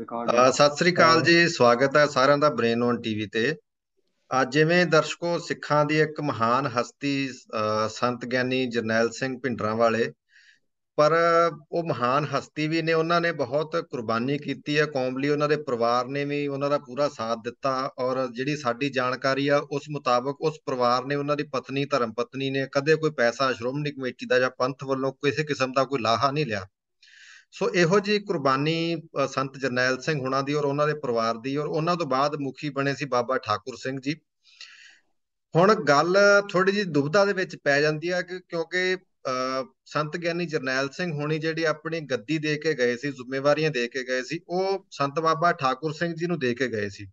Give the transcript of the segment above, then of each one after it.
record ਸਤਿ ਸ੍ਰੀ ਅਕਾਲ ਜੀ ਸਵਾਗਤ ਹੈ ਸਾਰਿਆਂ ਦਾ ਬ੍ਰੇਨ ਔਨ ਟੀਵੀ ਤੇ ਅੱਜ ਜਿਵੇਂ ਦਰਸ਼ਕੋ ਸਿੱਖਾਂ ਦੀ ਇੱਕ ਮਹਾਨ ਹਸਤੀ ਸੰਤ ਗਿਆਨੀ ਜਰਨੈਲ ਸਿੰਘ ਭਿੰਡਰਾਂਵਾਲੇ ਵਾਲੇ ਪਰ ਉਹ ਮਹਾਨ ਹਸਤੀ ਵੀ ਨੇ ਉਹਨਾਂ ਨੇ ਬਹੁਤ ਕੁਰਬਾਨੀ ਕੀਤੀ ਹੈ ਕੌਮ ਲਈ ਉਹਨਾਂ ਦੇ ਪਰਿਵਾਰ ਨੇ ਵੀ ਉਹਨਾਂ ਦਾ ਪੂਰਾ ਸਾਥ ਦਿੱਤਾ ਔਰ ਜਿਹੜੀ ਸਾਡੀ ਜਾਣਕਾਰੀ ਆ ਉਸ ਮੁਤਾਬਕ ਉਸ ਪਰਿਵਾਰ ਨੇ ਉਹਨਾਂ ਦੀ ਪਤਨੀ ਧਰਮ ਪਤਨੀ ਨੇ ਕਦੇ ਕੋਈ ਪੈਸਾ ਸ਼੍ਰੋਮਣੀ ਕਮੇਟੀ ਦਾ ਜਾਂ ਪੰਥ ਵੱਲੋਂ ਕਿਸੇ ਕਿਸਮ ਦਾ ਕੋਈ ਲਾਹਾ ਨਹੀਂ ਲਿਆ ਸੋ ਇਹੋ ਜੀ ਕੁਰਬਾਨੀ ਸੰਤ ਜਰਨੈਲ ਸਿੰਘ ਹੁਣਾਂ ਦੀ ਔਰ ਉਹਨਾਂ ਦੇ ਪਰਿਵਾਰ ਦੀ ਔਰ ਉਹਨਾਂ ਤੋਂ ਬਾਅਦ ਮੁਖੀ ਬਣੇ ਸੀ ਬਾਬਾ ਠਾਕੁਰ ਸਿੰਘ ਜੀ ਹੁਣ ਗੱਲ ਥੋੜੀ ਜੀ ਦੁਬਿਧਾ ਦੇ ਵਿੱਚ ਪੈ ਜਾਂਦੀ ਆ ਕਿ ਕਿਉਂਕਿ ਸੰਤ ਗਿਆਨੀ ਜਰਨੈਲ ਸਿੰਘ ਹੋਣੀ ਜਿਹੜੀ ਆਪਣੀ ਗੱਦੀ ਦੇ ਕੇ ਗਏ ਸੀ ਜ਼ਿੰਮੇਵਾਰੀਆਂ ਦੇ ਕੇ ਗਏ ਸੀ ਉਹ ਸੰਤ ਬਾਬਾ ਠਾਕੁਰ ਸਿੰਘ ਜੀ ਨੂੰ ਦੇ ਕੇ ਗਏ ਸੀ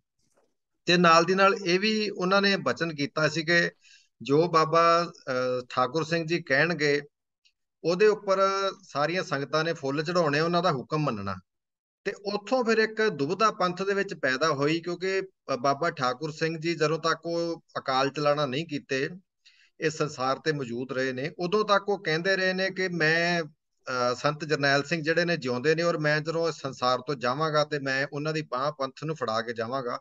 ਤੇ ਨਾਲ ਦੀ ਨਾਲ ਇਹ ਵੀ ਉਹਨਾਂ ਨੇ ਬਚਨ ਕੀਤਾ ਸੀ ਕਿ ਜੋ ਬਾਬਾ ਠਾਕੁਰ ਸਿੰਘ ਜੀ ਕਹਿਣਗੇ ਉਹਦੇ ਉੱਪਰ ਸਾਰੀਆਂ ਸੰਗਤਾਂ ਨੇ ਫੁੱਲ ਚੜਾਉਣੇ ਉਹਨਾਂ ਦਾ ਹੁਕਮ ਮੰਨਣਾ ਤੇ ਉੱਥੋਂ ਫਿਰ ਇੱਕ ਦੁਬਧਾ ਪੰਥ ਦੇ ਵਿੱਚ ਪੈਦਾ ਹੋਈ ਕਿਉਂਕਿ ਬਾਬਾ ਠਾਕੁਰ ਸਿੰਘ ਜੀ ਜਦੋਂ ਤੱਕ ਉਹ ਅਕਾਲ ਚਲਾਣਾ ਨਹੀਂ ਕੀਤੇ ਇਸ ਸੰਸਾਰ ਤੇ ਮੌਜੂਦ ਰਹੇ ਨੇ ਉਦੋਂ ਤੱਕ ਉਹ ਕਹਿੰਦੇ ਰਹੇ ਨੇ ਕਿ ਮੈਂ ਸੰਤ ਜਰਨੈਲ ਸਿੰਘ ਜਿਹੜੇ ਨੇ ਜਿਉਂਦੇ ਨੇ ਔਰ ਮੈਂ ਜਦੋਂ ਇਸ ਸੰਸਾਰ ਤੋਂ ਜਾਵਾਂਗਾ ਤੇ ਮੈਂ ਉਹਨਾਂ ਦੀ ਬਾਹ ਪੰਥ ਨੂੰ ਫੜਾ ਕੇ ਜਾਵਾਂਗਾ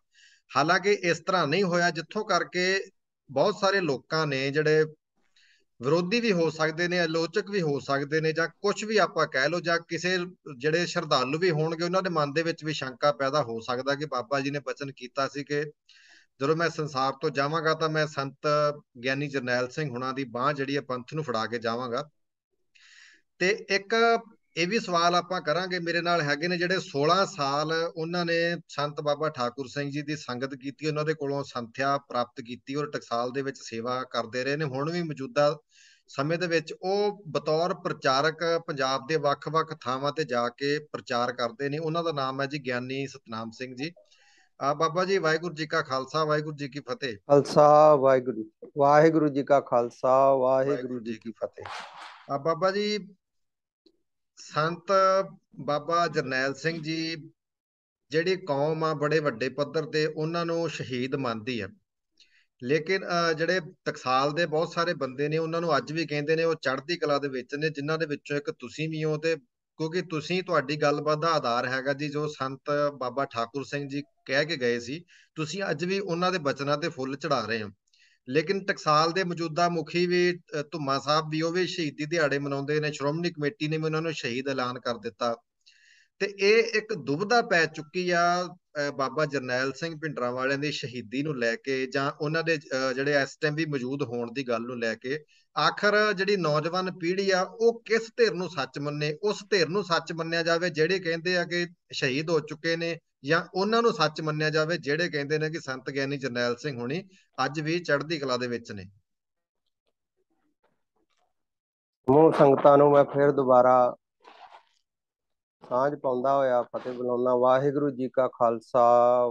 ਹਾਲਾਂਕਿ ਇਸ ਤਰ੍ਹਾਂ ਨਹੀਂ ਹੋਇਆ ਜਿੱਥੋਂ ਕਰਕੇ ਬਹੁਤ ਸਾਰੇ ਲੋਕਾਂ ਨੇ ਜਿਹੜੇ ਵਿਰੋਧੀ ਵੀ ਹੋ ਸਕਦੇ ਨੇ ਆਲੋਚਕ ਵੀ ਹੋ ਸਕਦੇ ਨੇ ਜਾਂ ਕੁਝ ਵੀ ਆਪਾਂ ਕਹਿ ਲਓ ਜਾਂ ਕਿਸੇ ਜਿਹੜੇ ਸ਼ਰਧਾਲੂ ਵੀ ਹੋਣਗੇ ਉਹਨਾਂ ਦੇ ਮਨ ਦੇ ਵਿੱਚ ਵੀ ਸ਼ੰਕਾ ਪੈਦਾ ਹੋ ਸਕਦਾ ਕਿ ਬਾਬਾ ਜੀ ਨੇ ਬਚਨ ਕੀਤਾ ਸੀ ਕਿ ਜਦੋਂ ਮੈਂ ਸੰਸਾਰ ਤੋਂ ਜਾਵਾਂਗਾ ਤਾਂ ਮੈਂ ਸੰਤ ਗਿਆਨੀ ਜਰਨੈਲ ਸਿੰਘ ਹੁਣਾਂ ਦੀ ਬਾਹ ਜਿਹੜੀ ਹੈ ਪੰਥ ਨੂੰ ਫੜਾ ਕੇ ਜਾਵਾਂਗਾ ਤੇ ਇੱਕ ਇਹ ਵੀ ਸਵਾਲ ਆਪਾਂ ਕਰਾਂਗੇ ਮੇਰੇ ਨਾਲ ਹੈਗੇ ਨੇ ਜਿਹੜੇ 16 ਸਾਲ ਉਹਨਾਂ ਨੇ ਸੰਤ ਬਾਬਾ ਠਾਕੁਰ ਸਿੰਘ ਜੀ ਦੀ ਸੰਗਤ ਕੀਤੀ ਉਹਨਾਂ ਦੇ ਕੋਲੋਂ ਸੰਥਿਆ ਪ੍ਰਾਪਤ ਕੀਤੀ ਔਰ ਟਕਸਾਲ ਦੇ ਵਿੱਚ ਸੇਵਾ ਕਰਦੇ ਰਹੇ ਨੇ ਹੁਣ ਵੀ ਮੌਜੂਦਾ ਸਮੇਂ ਦੇ ਵਿੱਚ ਉਹ ਬਤੌਰ ਪ੍ਰਚਾਰਕ ਪੰਜਾਬ ਦੇ ਵੱਖ-ਵੱਖ ਥਾਵਾਂ ਤੇ ਜਾ ਕੇ ਪ੍ਰਚਾਰ ਕਰਦੇ ਨੇ ਉਹਨਾਂ ਦਾ ਨਾਮ ਹੈ ਜੀ ਗਿਆਨੀ ਸਤਨਾਮ ਸਿੰਘ ਜੀ ਆ ਬਾਬਾ ਜੀ ਵਾਹਿਗੁਰੂ ਜੀ ਕਾ ਖਾਲਸਾ ਵਾਹਿਗੁਰੂ ਜੀ ਕੀ ਫਤਿਹ ਖਾਲਸਾ ਵਾਹਿਗੁਰੂ ਵਾਹਿਗੁਰੂ ਜੀ ਕਾ ਖਾਲਸਾ ਵਾਹਿਗੁਰੂ ਜੀ ਕੀ ਫਤਿਹ ਆ ਬਾਬਾ ਜੀ ਸੰਤ ਬਾਬਾ ਜਰਨੈਲ ਸਿੰਘ ਜੀ ਜਿਹੜੀ ਕੌਮ ਆ ਬੜੇ ਵੱਡੇ ਪੱਧਰ ਤੇ ਉਹਨਾਂ ਨੂੰ ਸ਼ਹੀਦ ਮੰਨਦੀ ਆ ਲੇਕਿਨ ਜਿਹੜੇ ਤਕਸਾਲ ਦੇ ਬਹੁਤ ਸਾਰੇ ਬੰਦੇ ਨੇ ਉਹਨਾਂ ਨੂੰ ਅੱਜ ਵੀ ਕਹਿੰਦੇ ਨੇ ਉਹ ਚੜ੍ਹਦੀ ਕਲਾ ਦੇ ਵਿੱਚ ਨੇ ਜਿਨ੍ਹਾਂ ਦੇ ਵਿੱਚੋਂ ਇੱਕ ਤੁਸੀਂ ਵੀ ਹੋ ਤੇ ਕਿਉਂਕਿ ਤੁਸੀਂ ਤੁਹਾਡੀ ਗੱਲਬਾਤ ਦਾ ਆਧਾਰ ਹੈਗਾ ਜੀ ਜੋ ਸੰਤ ਬਾਬਾ ਠਾਕੁਰ ਸਿੰਘ ਜੀ ਕਹਿ ਕੇ ਗਏ ਸੀ ਤੁਸੀਂ ਅੱਜ ਵੀ ਉਹਨਾਂ ਦੇ ਬਚਨਾਂ ਤੇ ਫੁੱਲ ਚੜਾ ਰਹੇ ਹੋ ਲੇਕਿਨ ਟਕਸਾਲ ਦੇ ਮੌਜੂਦਾ ਮੁਖੀ ਵੀ ਧੁਮਾ ਸਾਹਿਬ ਵੀ ਉਹ ਵੀ ਸ਼ਹੀਦੀ ਦਿਹਾੜੇ ਮਨਾਉਂਦੇ ਨੇ ਸ਼੍ਰੋਮਣੀ ਕਮੇਟੀ ਨੇ ਵੀ ਉਹਨਾਂ ਨੂੰ ਸ਼ਹੀਦ ਐਲਾਨ ਕਰ ਦਿੱਤਾ ਤੇ ਇਹ ਇੱਕ ਦੁਬਦਾ ਪੈ ਚੁੱਕੀ ਆ ਬਾਬਾ ਜਰਨੈਲ ਸਿੰਘ ਭਿੰਡਰਾਂ ਵਾਲਿਆਂ ਦੀ ਸ਼ਹੀਦੀ ਨੂੰ ਲੈ ਕੇ ਜਾਂ ਉਹਨਾਂ ਦੇ ਜਿਹੜੇ ਇਸ ਟਾਈਮ ਵੀ ਮੌਜੂਦ ਹੋਣ ਦੀ ਗੱਲ ਨੂੰ ਲੈ ਕੇ ਆਖਰ ਜਿਹੜੀ ਨੌਜਵਾਨ ਪੀੜ੍ਹੀ ਆ ਉਹ ਕਿਸ ਧਿਰ ਨੂੰ ਸੱਚ ਮੰਨੇ ਉਸ ਧਿਰ ਨੂੰ ਸੱਚ ਮੰਨਿਆ ਜਾਵੇ ਜਿਹੜੇ ਕਹਿੰਦੇ ਆ ਕਿ ਸ਼ਹੀਦ ਹੋ ਚੁੱਕੇ ਨੇ ਜਾਂ ਉਹਨਾਂ ਨੂੰ ਸੱਚ ਮੰਨਿਆ ਜਾਵੇ ਜਿਹੜੇ ਕਹਿੰਦੇ ਨੇ ਕਿ ਸੰਤ ਗਿਆਨੀ ਜਰਨੈਲ ਸਿੰਘ ਹੋਣੀ ਅੱਜ ਵੀ ਚੜ੍ਹਦੀ ਕਲਾ ਦੇ ਵਿੱਚ ਨੇ ਮੂਹ ਸੰਗਤਾਂ ਨੂੰ ਮੈਂ ਫਿਰ ਦੁਬਾਰਾ ਸਾਂਝ ਪਾਉਂਦਾ ਹੋਇਆ ਫਤਿਹ ਬੁਲਾਉਣਾ ਵਾਹਿਗੁਰੂ ਜੀ ਕਾ ਖਾਲਸਾ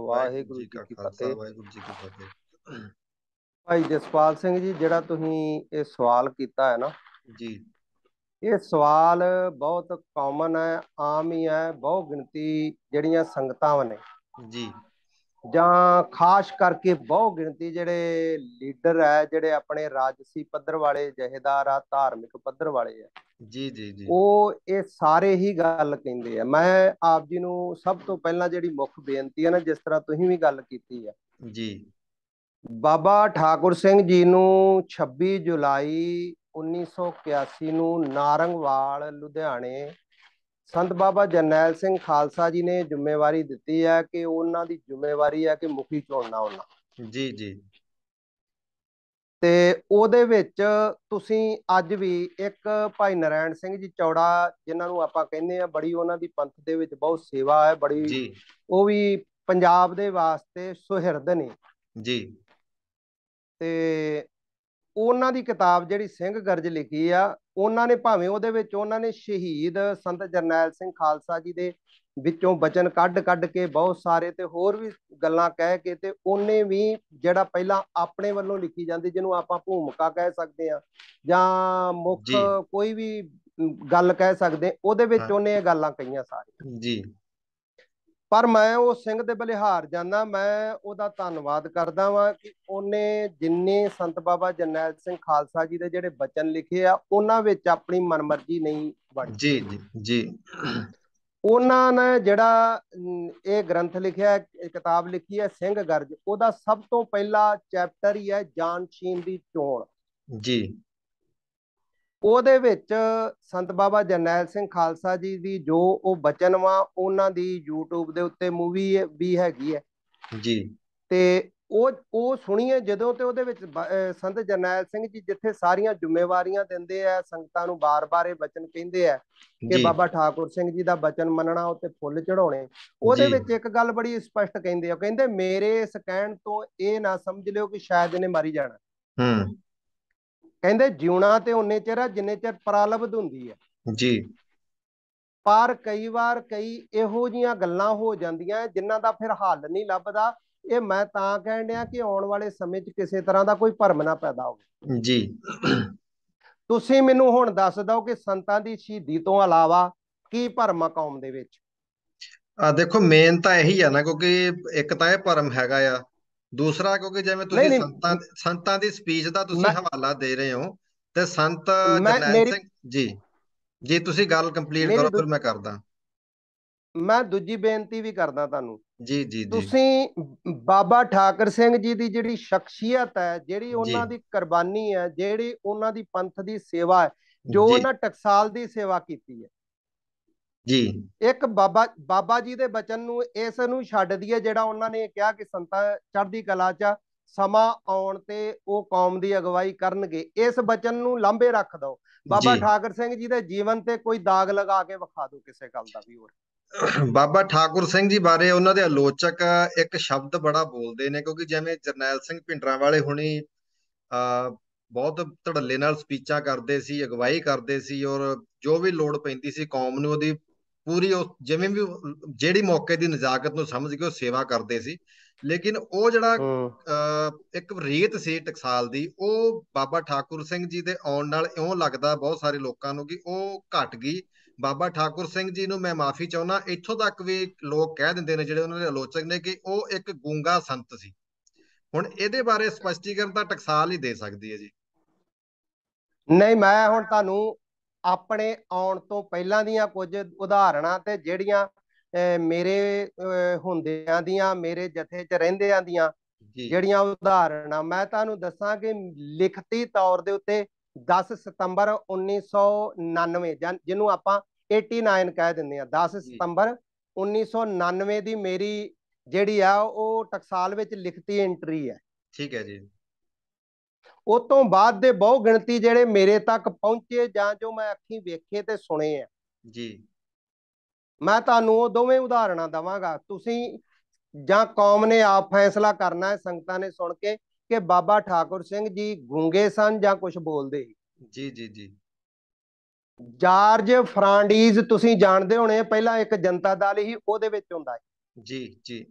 ਵਾਹਿਗੁਰੂ ਜੀ ਕੀ ਫਤਿਹ ਵਾਹਿਗੁਰੂ ਜੀ ਕੀ ਫਤਿਹ ਭਾਈ ਜਸਪਾਲ ਸਿੰਘ ਜੀ ਜਿਹੜਾ ਤੁਸੀਂ ਇਹ ਸਵਾਲ ਕੀਤਾ ਹੈ ਨਾ ਜੀ ਇਹ ਸਵਾਲ ਬਹੁਤ ਕਾਮਨ ਹੈ ਆਮ ਹੀ ਹੈ ਬਹੁ ਗਿਣਤੀ ਜਿਹੜੀਆਂ ਸੰਗਤਾਂ ਨੇ ਜੀ ਜਾਂ ਖਾਸ ਕਰਕੇ ਬਹੁ ਗਿਣਤੀ ਜਿਹੜੇ ਲੀਡਰ ਹੈ ਜਿਹੜੇ ਆਪਣੇ ਰਾਜਸੀ ਪੱਧਰ ਵਾਲੇ ਜਹੇਦਾਰ ਆ ਧਾਰਮਿਕ ਪੱਧਰ ਵਾਲੇ ਆ ਜੀ ਜੀ ਜੀ ਉਹ ਇਹ ਸਾਰੇ ਹੀ ਗੱਲ ਕਹਿੰਦੇ ਆ ਮੈਂ ਆਪ ਜੀ ਨੂੰ ਸਭ ਤੋਂ ਪਹਿਲਾਂ ਜਿਹੜੀ ਮੁੱਖ ਬੇਨਤੀ ਹੈ ਨਾ ਜਿਸ ਤਰ੍ਹਾਂ ਤੁਸੀਂ ਵੀ ਗੱਲ ਕੀਤੀ ਆ ਜੀ ਬਾਬਾ ਠਾਕੁਰ ਸਿੰਘ ਜੀ ਨੂੰ 26 ਜੁਲਾਈ 1981 ਨੂੰ ਨਾਰੰਗਵਾਲ ਲੁਧਿਆਣੇ ਸੰਤ ਬਾਬਾ ਜਰਨੈਲ ਸਿੰਘ ਖਾਲਸਾ ਜੀ ਨੇ ਜ਼ਿੰਮੇਵਾਰੀ ਦਿੱਤੀ ਹੈ ਕਿ ਉਹਨਾਂ ਦੀ ਜ਼ਿੰਮੇਵਾਰੀ ਹੈ ਕਿ ਮੁਖੀ ਚੁਣਨਾ ਉਹਨਾਂ ਜੀ ਜੀ ਤੇ ਉਹਦੇ ਵਿੱਚ ਤੁਸੀਂ ਅੱਜ ਵੀ ਇੱਕ ਭਾਈ ਨਰੈਣ ਸਿੰਘ ਜੀ ਚੌੜਾ ਜਿਨ੍ਹਾਂ ਨੂੰ ਆਪਾਂ ਕਹਿੰਦੇ ਆ ਬੜੀ ਉਹਨਾਂ ਦੀ ਪੰਥ ਦੇ ਵਿੱਚ ਬਹੁਤ ਸੇਵਾ ਹੈ ਬੜੀ ਜੀ ਉਹ ਵੀ ਪੰਜਾਬ ਦੇ ਵਾਸਤੇ ਸੁਹਿਰਦ ਨੇ ਜੀ ਤੇ ਉਹਨਾਂ ਦੀ ਕਿਤਾਬ ਜਿਹੜੀ ਸਿੰਘ ਗਰਜ ਲਿਖੀ ਆ ਉਹਨਾਂ ਨੇ ਭਾਵੇਂ ਉਹਦੇ ਵਿੱਚ ਉਹਨਾਂ ਨੇ ਸ਼ਹੀਦ ਸੰਤ ਜਰਨੈਲ ਸਿੰਘ ਖਾਲਸਾ ਜੀ ਦੇ ਵਿੱਚੋਂ ਬਚਨ ਕੱਢ ਕੱਢ ਕੇ ਬਹੁਤ ਸਾਰੇ ਤੇ ਹੋਰ ਵੀ ਗੱਲਾਂ ਕਹਿ ਕੇ ਤੇ ਉਹਨੇ ਵੀ ਜਿਹੜਾ ਪਹਿਲਾਂ ਆਪਣੇ ਵੱਲੋਂ ਲਿਖੀ ਜਾਂਦੀ ਜਿਹਨੂੰ ਆਪਾਂ ਭੂਮਿਕਾ ਕਹਿ ਸਕਦੇ ਆ ਜਾਂ ਮੁੱਖ ਕੋਈ ਵੀ ਗੱਲ ਕਹਿ ਸਕਦੇ ਉਹਦੇ ਵਿੱਚ ਉਹਨੇ ਇਹ ਗੱਲਾਂ ਕਹੀਆਂ ਸਾਰੀਆਂ ਜੀ ਪਰ ਮੈਂ ਉਹ ਸਿੰਘ ਦੇ ਬਲਿਹਾਰ ਜਾਂਦਾ ਮੈਂ ਉਹਦਾ ਧੰਨਵਾਦ ਕਰਦਾ ਵਾਂ ਕਿ ਉਹਨੇ ਜਿੰਨੇ ਸੰਤ ਬਾਬਾ ਜਰਨੈਲ ਸਿੰਘ ਖਾਲਸਾ ਜੀ ਦੇ ਜਿਹੜੇ ਬਚਨ ਲਿਖੇ ਆ ਉਹਨਾਂ ਵਿੱਚ ਆਪਣੀ ਮਨਮਰਜ਼ੀ ਨਹੀਂ ਵੜੀ ਜੀ ਜੀ ਜੀ ਉਹਨਾਂ ਨੇ ਜਿਹੜਾ ਇਹ ਗ੍ਰੰਥ ਲਿਖਿਆ ਕਿਤਾਬ ਲਿਖੀ ਹੈ ਸਿੰਘ ਗਰਜ ਉਹਦਾ ਸਭ ਤੋਂ ਪਹਿਲਾ ਚੈਪਟਰ ਹੀ ਹੈ ਜਾਨਸ਼ੀਨ ਦੀ ਚੋਣ ਜੀ ਉਹਦੇ ਵਿੱਚ ਸੰਤ ਬਾਬਾ ਜਰਨੈਲ ਸਿੰਘ ਖਾਲਸਾ ਜੀ ਦੀ ਜੋ ਉਹ ਬਚਨ ਵਾ ਉਹਨਾਂ ਦੀ YouTube ਦੇ ਉੱਤੇ ਮੂਵੀ ਵੀ ਹੈਗੀ ਹੈ ਜੀ ਤੇ ਉਹ ਉਹ ਸੁਣੀਏ ਜਦੋਂ ਤੇ ਉਹਦੇ ਵਿੱਚ ਸੰਤ ਜਰਨੈਲ ਸਿੰਘ ਜੀ ਜਿੱਥੇ ਸਾਰੀਆਂ ਜ਼ਿੰਮੇਵਾਰੀਆਂ ਦਿੰਦੇ ਆ ਸੰਗਤਾਂ ਨੂੰ ਬਾਰ-ਬਾਰ ਇਹ ਬਚਨ ਕਹਿੰਦੇ ਆ ਕਿ ਬਾਬਾ ਠਾਕੁਰ ਸਿੰਘ ਜੀ ਦਾ ਬਚਨ ਮੰਨਣਾ ਉੱਤੇ ਫੁੱਲ ਚੜਾਉਣੇ ਉਹਦੇ ਵਿੱਚ ਇੱਕ ਗੱਲ ਬੜੀ ਸਪਸ਼ਟ ਕਹਿੰਦੇ ਆ ਕਹਿੰਦੇ ਮੇਰੇ ਇਸ ਕਹਿਣ ਤੋਂ ਇਹ ਨਾ ਸਮਝ ਲਿਓ ਕਿ ਸ਼ਾਇਦ ਇਹਨੇ ਮਾਰੀ ਜਾਣਾ ਹੂੰ ਕਹਿੰਦੇ ਜਿਉਣਾ ਤੇ ਉਹਨੇ ਚਿਰ ਆ ਜਿੰਨੇ ਚਿਰ ਪ੍ਰਾਲਬਧ ਹੁੰਦੀ ਹੈ ਜੀ ਪਰ ਕਈ ਵਾਰ ਕਈ ਇਹੋ ਜੀਆਂ ਗੱਲਾਂ ਹੋ ਜਾਂਦੀਆਂ ਜਿਨ੍ਹਾਂ ਦਾ ਫਿਰ ਹੱਲ ਨਹੀਂ ਲੱਭਦਾ ਇਹ ਮੈਂ ਤਾਂ ਕਹਿਣ ਡਿਆ ਕਿ ਆਉਣ ਵਾਲੇ ਸਮੇਂ 'ਚ ਕਿਸੇ ਤਰ੍ਹਾਂ ਦਾ ਕੋਈ ਭਰਮ ਨਾ ਪੈਦਾ ਹੋਵੇ ਜੀ ਤੁਸੀਂ ਮੈਨੂੰ ਹੁਣ ਦੱਸ ਦਿਓ ਕਿ ਸੰਤਾਂ ਦੀ ਸ਼ਹੀਦੀ ਤੋਂ ਇਲਾਵਾ ਕੀ ਭਰਮ ਆ ਕੌਮ ਦੇ ਵਿੱਚ ਆ ਦੇਖੋ ਮੇਨ ਤਾਂ ਇਹੀ ਆ ਨਾ ਕਿਉਂਕਿ ਇੱਕ ਤਾਂ ਇਹ ਭਰਮ ਹੈਗਾ ਆ ਦੂਸਰਾ ਕਿਉਂਕਿ ਜਿਵੇਂ ਤੁਸੀਂ ਸੰਤਾਂ ਸੰਤਾਂ ਦੀ ਸਪੀਚ ਦਾ ਤੁਸੀਂ ਹਵਾਲਾ ਦੇ ਰਹੇ ਹੋ ਤੇ ਸੰਤ ਜਰਨੈਲ ਸਿੰਘ ਜੀ ਜੇ ਤੁਸੀਂ ਗੱਲ ਕੰਪਲੀਟ ਕਰੋ ਫਿਰ ਮੈਂ ਕਰਦਾ ਮੈਂ ਦੂਜੀ ਬੇਨਤੀ ਵੀ ਕਰਦਾ ਤੁਹਾਨੂੰ ਜੀ ਜੀ ਜੀ ਤੁਸੀਂ ਬਾਬਾ ਠਾਕਰ ਸਿੰਘ ਜੀ ਦੀ ਜਿਹੜੀ ਸ਼ਖਸੀਅਤ ਹੈ ਜਿਹੜੀ ਉਹਨਾਂ ਦੀ ਕੁਰਬਾਨੀ ਹੈ ਜਿਹੜੀ ਉਹਨਾਂ ਦੀ ਪੰਥ ਦੀ ਸੇਵਾ ਹੈ ਜੋ ਉਹਨਾਂ ਟਕਸਾਲ ਦੀ ਸੇਵਾ ਕੀਤੀ ਹੈ ਜੀ ਇੱਕ ਬਾਬਾ ਬਾਬਾ ਜੀ ਦੇ ਬਚਨ ਨੂੰ ਇਸ ਨੂੰ ਛੱਡ ਦਈਏ ਜਿਹੜਾ ਉਹਨਾਂ ਨੇ ਕਿਹਾ ਕਿ ਸੰਤਾਂ ਚੜ੍ਹਦੀ ਕਲਾ 'ਚ ਸਮਾਂ ਆਉਣ ਤੇ ਉਹ ਕੌਮ ਦੀ ਅਗਵਾਈ ਕਰਨਗੇ ਇਸ ਬਚਨ ਨੂੰ ਲਾਂਬੇ ਰੱਖ ਦਿਓ ਬਾਬਾ ਠਾਕੁਰ ਸਿੰਘ ਜੀ ਦੇ ਜੀਵਨ ਤੇ ਕੋਈ ਦਾਗ ਲਗਾ ਕੇ ਵਿਖਾ ਦਿਓ ਕਿਸੇ ਗੱਲ ਦਾ ਵੀ ਹੋਰ ਬਾਬਾ ਠਾਕੁਰ ਸਿੰਘ ਜੀ ਬਾਰੇ ਉਹਨਾਂ ਦੇ ਆਲੋਚਕ ਇੱਕ ਸ਼ਬਦ ਬੜਾ ਬੋਲਦੇ ਨੇ ਕਿਉਂਕਿ ਜਿਵੇਂ ਜਰਨੈਲ ਸਿੰਘ ਪਿੰਡਰਾਂ ਵਾਲੇ ਹੁਣੀ ਬਹੁਤ ਧੜੱਲੇ ਨਾਲ ਸਪੀਚਾਂ ਕਰਦੇ ਸੀ ਅਗਵਾਈ ਕਰਦੇ ਸੀ ਔਰ ਜੋ ਵੀ ਲੋੜ ਪੈਂਦੀ ਸੀ ਕੌਮ ਨੂੰ ਉਹਦੀ ਪੂਰੀ ਉਹ ਜਿਵੇਂ ਵੀ ਜਿਹੜੀ ਮੌਕੇ ਦੀ ਨਜ਼ਾਕਤ ਨੂੰ ਸਮਝ ਕੇ ਉਹ ਸੇਵਾ ਕਰਦੇ ਸੀ ਲੇਕਿਨ ਉਹ ਜਿਹੜਾ ਇੱਕ ਰੀਤ ਸੀ ਟਕਸਾਲ ਦੀ ਉਹ ਬਾਬਾ ਠਾਕੁਰ ਸਿੰਘ ਜੀ ਦੇ ਆਉਣ ਨਾਲ ਇਉਂ ਲੱਗਦਾ ਬਹੁਤ ਸਾਰੇ ਲੋਕਾਂ ਨੂੰ ਕਿ ਉਹ ਘਟ ਗਈ ਬਾਬਾ ਠਾਕੁਰ ਸਿੰਘ ਜੀ ਨੂੰ ਮੈਂ ਮਾਫੀ ਚਾਹੁੰਦਾ ਇੱਥੋਂ ਤੱਕ ਵੀ ਲੋਕ ਕਹਿ ਦਿੰਦੇ ਨੇ ਜਿਹੜੇ ਉਹਨਾਂ ਦੇ ਆਲੋਚਕ ਨੇ ਕਿ ਉਹ ਇੱਕ ਗੂੰਗਾ ਸੰਤ ਸੀ ਹੁਣ ਇਹਦੇ ਬਾਰੇ ਸਪਸ਼ਟੀਕਰਨ ਤਾਂ ਟਕਸਾਲ ਹੀ ਦੇ ਸਕਦੀ ਹੈ ਜੀ ਨਹੀਂ ਮੈਂ ਹੁਣ ਤੁਹਾਨੂੰ ਆਪਣੇ ਆਉਣ ਤੋਂ ਪਹਿਲਾਂ ਦੀਆਂ ਕੁਝ ਉਦਾਹਰਣਾਂ ਤੇ ਜਿਹੜੀਆਂ ਮੇਰੇ ਹੁੰਦਿਆਂ ਦੀਆਂ ਮੇਰੇ ਜਥੇ 'ਚ ਰਹਿੰਦਿਆਂ ਦੀਆਂ ਜਿਹੜੀਆਂ ਉਦਾਹਰਣਾਂ ਮੈਂ ਤੁਹਾਨੂੰ ਦੱਸਾਂ ਕਿ ਲਿਖਤੀ ਤੌਰ ਦੇ ਉੱਤੇ 10 ਸਤੰਬਰ 1999 ਜਿਹਨੂੰ ਆਪਾਂ 89 ਕਹਿ ਦਿੰਦੇ ਆ 10 ਸਤੰਬਰ 1999 ਦੀ ਮੇਰੀ ਜਿਹੜੀ ਆ ਉਹ ਟਕਸਾਲ ਵਿੱਚ ਲਿਖਤੀ ਐਂਟਰੀ ਹੈ ਠੀਕ ਹੈ ਜੀ ਉਹ ਤੋਂ ਬਾਅਦ ਦੇ ਬਹੁ ਗਿਣਤੀ ਜਿਹੜੇ ਮੇਰੇ ਤੱਕ ਪਹੁੰਚੇ ਜਾਂ ਜੋ ਮੈਂ ਅੱਖੀਂ ਵੇਖੇ ਤੇ ਸੁਣੇ ਆ ਜੀ ਮੈਂ ਤੁਹਾਨੂੰ ਉਹ ਦੋਵੇਂ ਉਦਾਹਰਣਾਂ ਦਵਾਂਗਾ ਤੁਸੀਂ ਜਾਂ ਕੌਮ ਨੇ ਆਪ ਫੈਸਲਾ ਕਰਨਾ ਹੈ ਸੰਗਤਾਂ ਨੇ ਸੁਣ ਕੇ ਕਿ ਬਾਬਾ ਠਾਕੁਰ ਸਿੰਘ ਜੀ ਗੁੰਗੇ ਸਨ ਜਾਂ ਕੁਝ ਬੋਲਦੇ ਜੀ ਜੀ ਜੀ ਜਾਰਜ ਫਰਾਂਡੀਜ਼ ਤੁਸੀਂ ਜਾਣਦੇ ਹੋਣੇ ਪਹਿਲਾਂ ਇੱਕ ਜਨਤਾ ਦਲ ਹੀ ਉਹਦੇ ਵਿੱਚ ਹੁੰਦਾ ਹੈ ਜੀ ਜੀ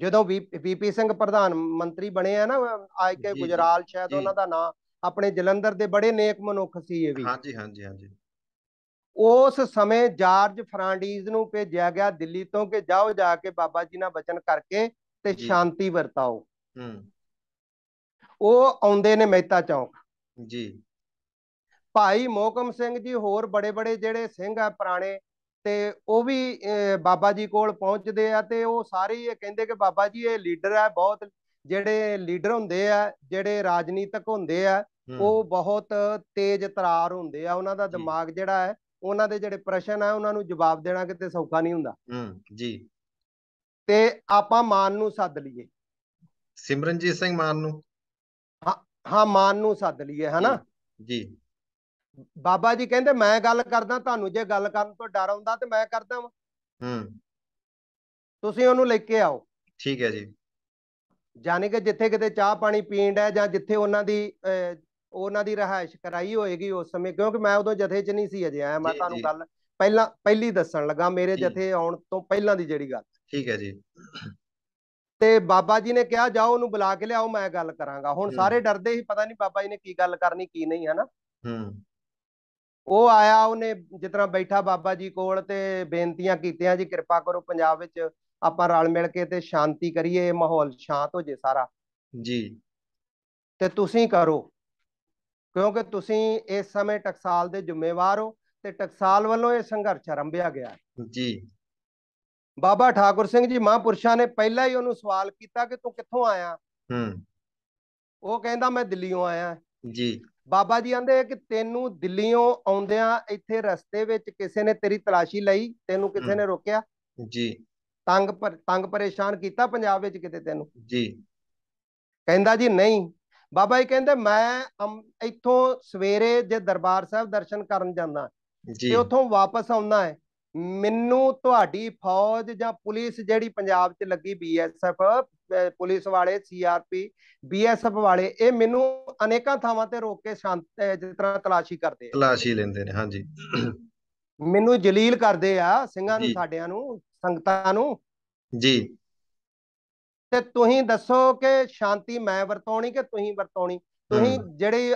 ਜਦੋਂ ਵੀਪੀ ਸਿੰਘ ਪ੍ਰਧਾਨ ਮੰਤਰੀ ਬਣੇ ਆ ਨਾ ਆਜ ਕੇ ਗੁਜਰਾਲ ਸ਼ਾਇਦ ਉਹਨਾਂ ਦਾ ਨਾਂ ਆਪਣੇ ਜਲੰਧਰ ਦੇ ਬੜੇ ਨੇਕ ਮਨੁੱਖ ਸੀ ਇਹ ਵੀ ਹਾਂਜੀ ਹਾਂਜੀ ਹਾਂਜੀ ਉਸ ਸਮੇਂ ਜਾਰਜ ਫਰਾਂਡੀਜ਼ ਨੂੰ ਭੇਜਿਆ ਗਿਆ ਦਿੱਲੀ ਤੋਂ ਕਿ ਜਾਓ ਜਾ ਕੇ ਬਾਬਾ ਜੀ ਨਾਲ ਬਚਨ ਕਰਕੇ ਤੇ ਸ਼ਾਂਤੀ ਵਰਤਾਓ ਹੂੰ ਉਹ ਆਉਂਦੇ ਨੇ ਮਹਿਤਾ ਚੌਂਕ ਜੀ ਭਾਈ ਮੋਕਮ ਸਿੰਘ ਜੀ ਹੋਰ ਬੜੇ ਬੜੇ ਜਿਹੜੇ ਸਿੰਘ ਆ ਪੁਰਾਣੇ ਤੇ ਉਹ ਵੀ ਬਾਬਾ ਜੀ ਕੋਲ ਪਹੁੰਚਦੇ ਆ ਤੇ ਉਹ ਸਾਰੇ ਇਹ ਕਹਿੰਦੇ ਕਿ ਬਾਬਾ ਜੀ ਇਹ ਲੀਡਰ ਹੈ ਬਹੁਤ ਜਿਹੜੇ ਲੀਡਰ ਹੁੰਦੇ ਆ ਜਿਹੜੇ ਰਾਜਨੀਤਿਕ ਹੁੰਦੇ ਆ ਉਹ ਬਹੁਤ ਤੇਜ਼ ਤਰਾਰ ਹੁੰਦੇ ਆ ਉਹਨਾਂ ਦਾ ਦਿਮਾਗ ਜਿਹੜਾ ਹੈ ਉਹਨਾਂ ਦੇ ਜਿਹੜੇ ਪ੍ਰਸ਼ਨ ਆ ਉਹਨਾਂ ਨੂੰ ਜਵਾਬ ਦੇਣਾ ਕਿਤੇ ਸੌਖਾ ਨਹੀਂ ਹੁੰਦਾ ਜੀ ਤੇ ਆਪਾਂ ਮਾਨ ਨੂੰ ਸੱਦ ਲਈਏ ਸਿਮਰਨਜੀਤ ਸਿੰਘ ਮਾਨ ਨੂੰ ਹਾਂ ਮਾਨ ਨੂੰ ਸੱਦ ਲਈਏ ਹਨਾ ਜੀ ਬਾਬਾ ਜੀ ਕਹਿੰਦੇ ਮੈਂ ਗੱਲ ਕਰਦਾ ਤੁਹਾਨੂੰ ਜੇ ਗੱਲ ਕਰਨ ਤੋਂ ਡਰ ਆਉਂਦਾ ਤੇ ਮੈਂ ਕਰਦਾ ਹਾਂ ਹੂੰ ਤੁਸੀਂ ਉਹਨੂੰ ਲੈ ਕੇ ਆਓ ਠੀਕ ਹੈ ਜੀ ਜਾਨੀ ਕਿ ਜਿੱਥੇ ਕਿਤੇ ਚਾਹ ਪਾਣੀ ਪੀਣ ਹੈ ਜਾਂ ਜਿੱਥੇ ਉਹਨਾਂ ਦੀ ਉਹਨਾਂ ਦੀ ਰਹਾਇਸ਼ ਕਰਾਈ ਹੋਏਗੀ ਉਸ ਸਮੇਂ ਕਿਉਂਕਿ ਮੈਂ ਉਦੋਂ ਜਥੇ 'ਚ ਨਹੀਂ ਸੀ ਅਜੇ ਆਇਆ ਮੈਂ ਤੁਹਾਨੂੰ ਗੱਲ ਪਹਿਲਾਂ ਪਹਿਲੀ ਦੱਸਣ ਲੱਗਾ ਮੇਰੇ ਜਥੇ ਆਉਣ ਤੋਂ ਪਹਿਲਾਂ ਦੀ ਜਿਹੜੀ ਗੱਲ ਠੀਕ ਹੈ ਜੀ ਤੇ ਬਾਬਾ ਜੀ ਨੇ ਕਿਹਾ ਜਾਓ ਉਹਨੂੰ ਬੁਲਾ ਕੇ ਲਿਆਓ ਮੈਂ ਗੱਲ ਕਰਾਂਗਾ ਹੁਣ ਸਾਰੇ ਡਰਦੇ ਸੀ ਪਤਾ ਨਹੀਂ ਬਾਬਾ ਜੀ ਨੇ ਕੀ ਗੱਲ ਕਰਨੀ ਕੀ ਨਹੀਂ ਹੈ ਨਾ ਹੂੰ ਉਹ ਆਇਆ ਉਹਨੇ ਜਿਤਨਾ ਬੈਠਾ ਬਾਬਾ ਜੀ ਕੋਲ ਤੇ ਬੇਨਤੀਆਂ ਕੀਤੀਆਂ ਜੀ ਕਿਰਪਾ ਕਰੋ ਪੰਜਾਬ ਵਿੱਚ ਆਪਾਂ ਰਲ ਮਿਲ ਕੇ ਤੇ ਸ਼ਾਂਤੀ ਕਰੀਏ ਮਾਹੌਲ ਸ਼ਾਂਤ ਹੋ ਜੇ ਸਾਰਾ ਜੀ ਤੇ ਤੁਸੀਂ ਕਰੋ ਕਿਉਂਕਿ ਤੁਸੀਂ ਇਸ ਸਮੇਂ ਟਕਸਾਲ ਦੇ ਜ਼ਿੰਮੇਵਾਰ ਹੋ ਤੇ ਟਕਸਾਲ ਵੱਲੋਂ ਇਹ ਸੰਘਰਸ਼ ਆਰੰਭਿਆ ਗਿਆ ਜੀ ਬਾਬਾ ਠਾਕੁਰ ਸਿੰਘ ਜੀ ਮਹਾਂਪੁਰਸ਼ਾਂ ਨੇ ਪਹਿਲਾਂ ਹੀ ਉਹਨੂੰ ਸਵਾਲ ਕੀਤਾ ਕਿ ਤੂੰ ਕਿੱਥੋਂ ਆਇਆ ਹੂੰ ਉਹ ਕਹਿੰਦਾ ਮੈਂ ਦਿੱਲੀੋਂ ਆਇਆ ਜੀ ਬਾਬਾ ਜੀ ਆਂਦੇ ਕਿ ਤੈਨੂੰ ਦਿੱਲੀੋਂ ਆਉਂਦਿਆਂ ਇੱਥੇ ਰਸਤੇ ਵਿੱਚ ਕਿਸੇ ਨੇ ਤੇਰੀ ਤਲਾਸ਼ੀ ਲਈ ਤੈਨੂੰ ਕਿਸੇ ਨੇ ਰੋਕਿਆ ਜੀ ਤੰਗ ਪਰ ਤੰਗ ਪਰੇਸ਼ਾਨ ਕੀਤਾ ਪੰਜਾਬ ਵਿੱਚ ਕਿਤੇ ਤੈਨੂੰ ਜੀ ਕਹਿੰਦਾ ਜੀ ਨਹੀਂ ਬਾਬਾ ਜੀ ਕਹਿੰਦੇ ਮੈਂ ਇੱਥੋਂ ਸਵੇਰੇ ਜੇ ਦਰਬਾਰ ਸਾਹਿਬ ਦਰਸ਼ਨ ਕਰਨ ਜਾਂਦਾ ਤੇ ਉੱਥੋਂ ਵਾਪਸ ਆਉਣਾ ਹੈ ਮੈਨੂੰ ਤੁਹਾਡੀ ਫੌਜ ਜਾਂ ਪੁਲਿਸ ਜਿਹੜੀ ਪੰਜਾਬ 'ਚ ਲੱਗੀ ਬੀਐਸਐਫ ਪੁਲਿਸ ਵਾਲੇ ਸੀਆਰਪੀ ਬੀਐਸਐਫ ਵਾਲੇ ਇਹ ਮੈਨੂੰ ਅਨੇਕਾਂ ਥਾਵਾਂ ਤੇ ਰੋਕ ਕੇ ਸ਼ਾਂਤ ਜਿਸ ਤਰ੍ਹਾਂ ਤਲਾਸ਼ੀ ਕਰਦੇ ਆ ਤਲਾਸ਼ੀ ਲੈਂਦੇ ਨੇ ਹਾਂਜੀ ਮੈਨੂੰ ਜਲੀਲ ਕਰਦੇ ਆ ਸਿੰਘਾਂ ਨੂੰ ਸਾਡਿਆਂ ਨੂੰ ਸੰਗਤਾਂ ਨੂੰ ਜੀ ਤੇ ਤੁਸੀਂ ਦੱਸੋ ਕਿ ਸ਼ਾਂਤੀ ਮੈਂ ਵਰਤੋਣੀ ਕਿ ਤੁਸੀਂ ਵਰਤੋਣੀ ਤੁਸੀਂ ਜਿਹੜੇ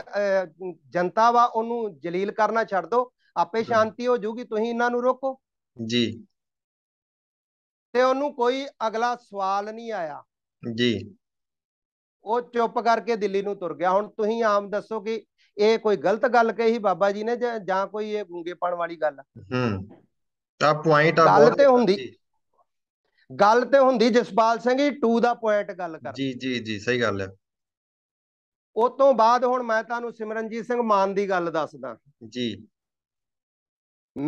ਜਨਤਾ ਵਾ ਉਹਨੂੰ ਜਲੀਲ ਕਰਨਾ ਛੱਡ ਦਿਓ ਆਪੇ ਸ਼ਾਂਤੀ ਹੋ ਜੂਗੀ ਤੁਸੀਂ ਇਹਨਾਂ ਨੂੰ ਰੋਕੋ ਜੀ ਤੇ ਉਹਨੂੰ ਕੋਈ ਅਗਲਾ ਸਵਾਲ ਨਹੀਂ ਆਇਆ ਜੀ ਉਹ ਚੁੱਪ ਕਰਕੇ ਦਿੱਲੀ ਨੂੰ ਤੁਰ ਗਿਆ ਹੁਣ ਤੁਸੀਂ ਆਮ ਦੱਸੋ ਕਿ ਇਹ ਕੋਈ ਗਲਤ ਗੱਲ ਕਹੀ ਬਾਬਾ ਜੀ ਨੇ ਜਾਂ ਕੋਈ ਇਹ ਗੁੰਗੇਪਣ ਵਾਲੀ ਗੱਲ ਹੂੰ ਤਾਂ ਪੁਆਇੰਟ ਆ ਗੱਲ ਤੇ ਹੁੰਦੀ ਗੱਲ ਤੇ ਹੁੰਦੀ ਜਸਪਾਲ ਸਿੰਘ ਜੀ 2 ਦਾ ਪੁਆਇੰਟ ਗੱਲ ਕਰ ਜੀ ਜੀ ਜੀ ਸਹੀ ਗੱਲ ਹੈ ਉਸ ਤੋਂ ਬਾਅਦ ਹੁਣ ਮੈਂ ਤੁਹਾਨੂੰ ਸਿਮਰਨਜੀਤ ਸਿੰਘ ਮਾਨ ਦੀ ਗੱਲ ਦੱਸਦਾ ਜੀ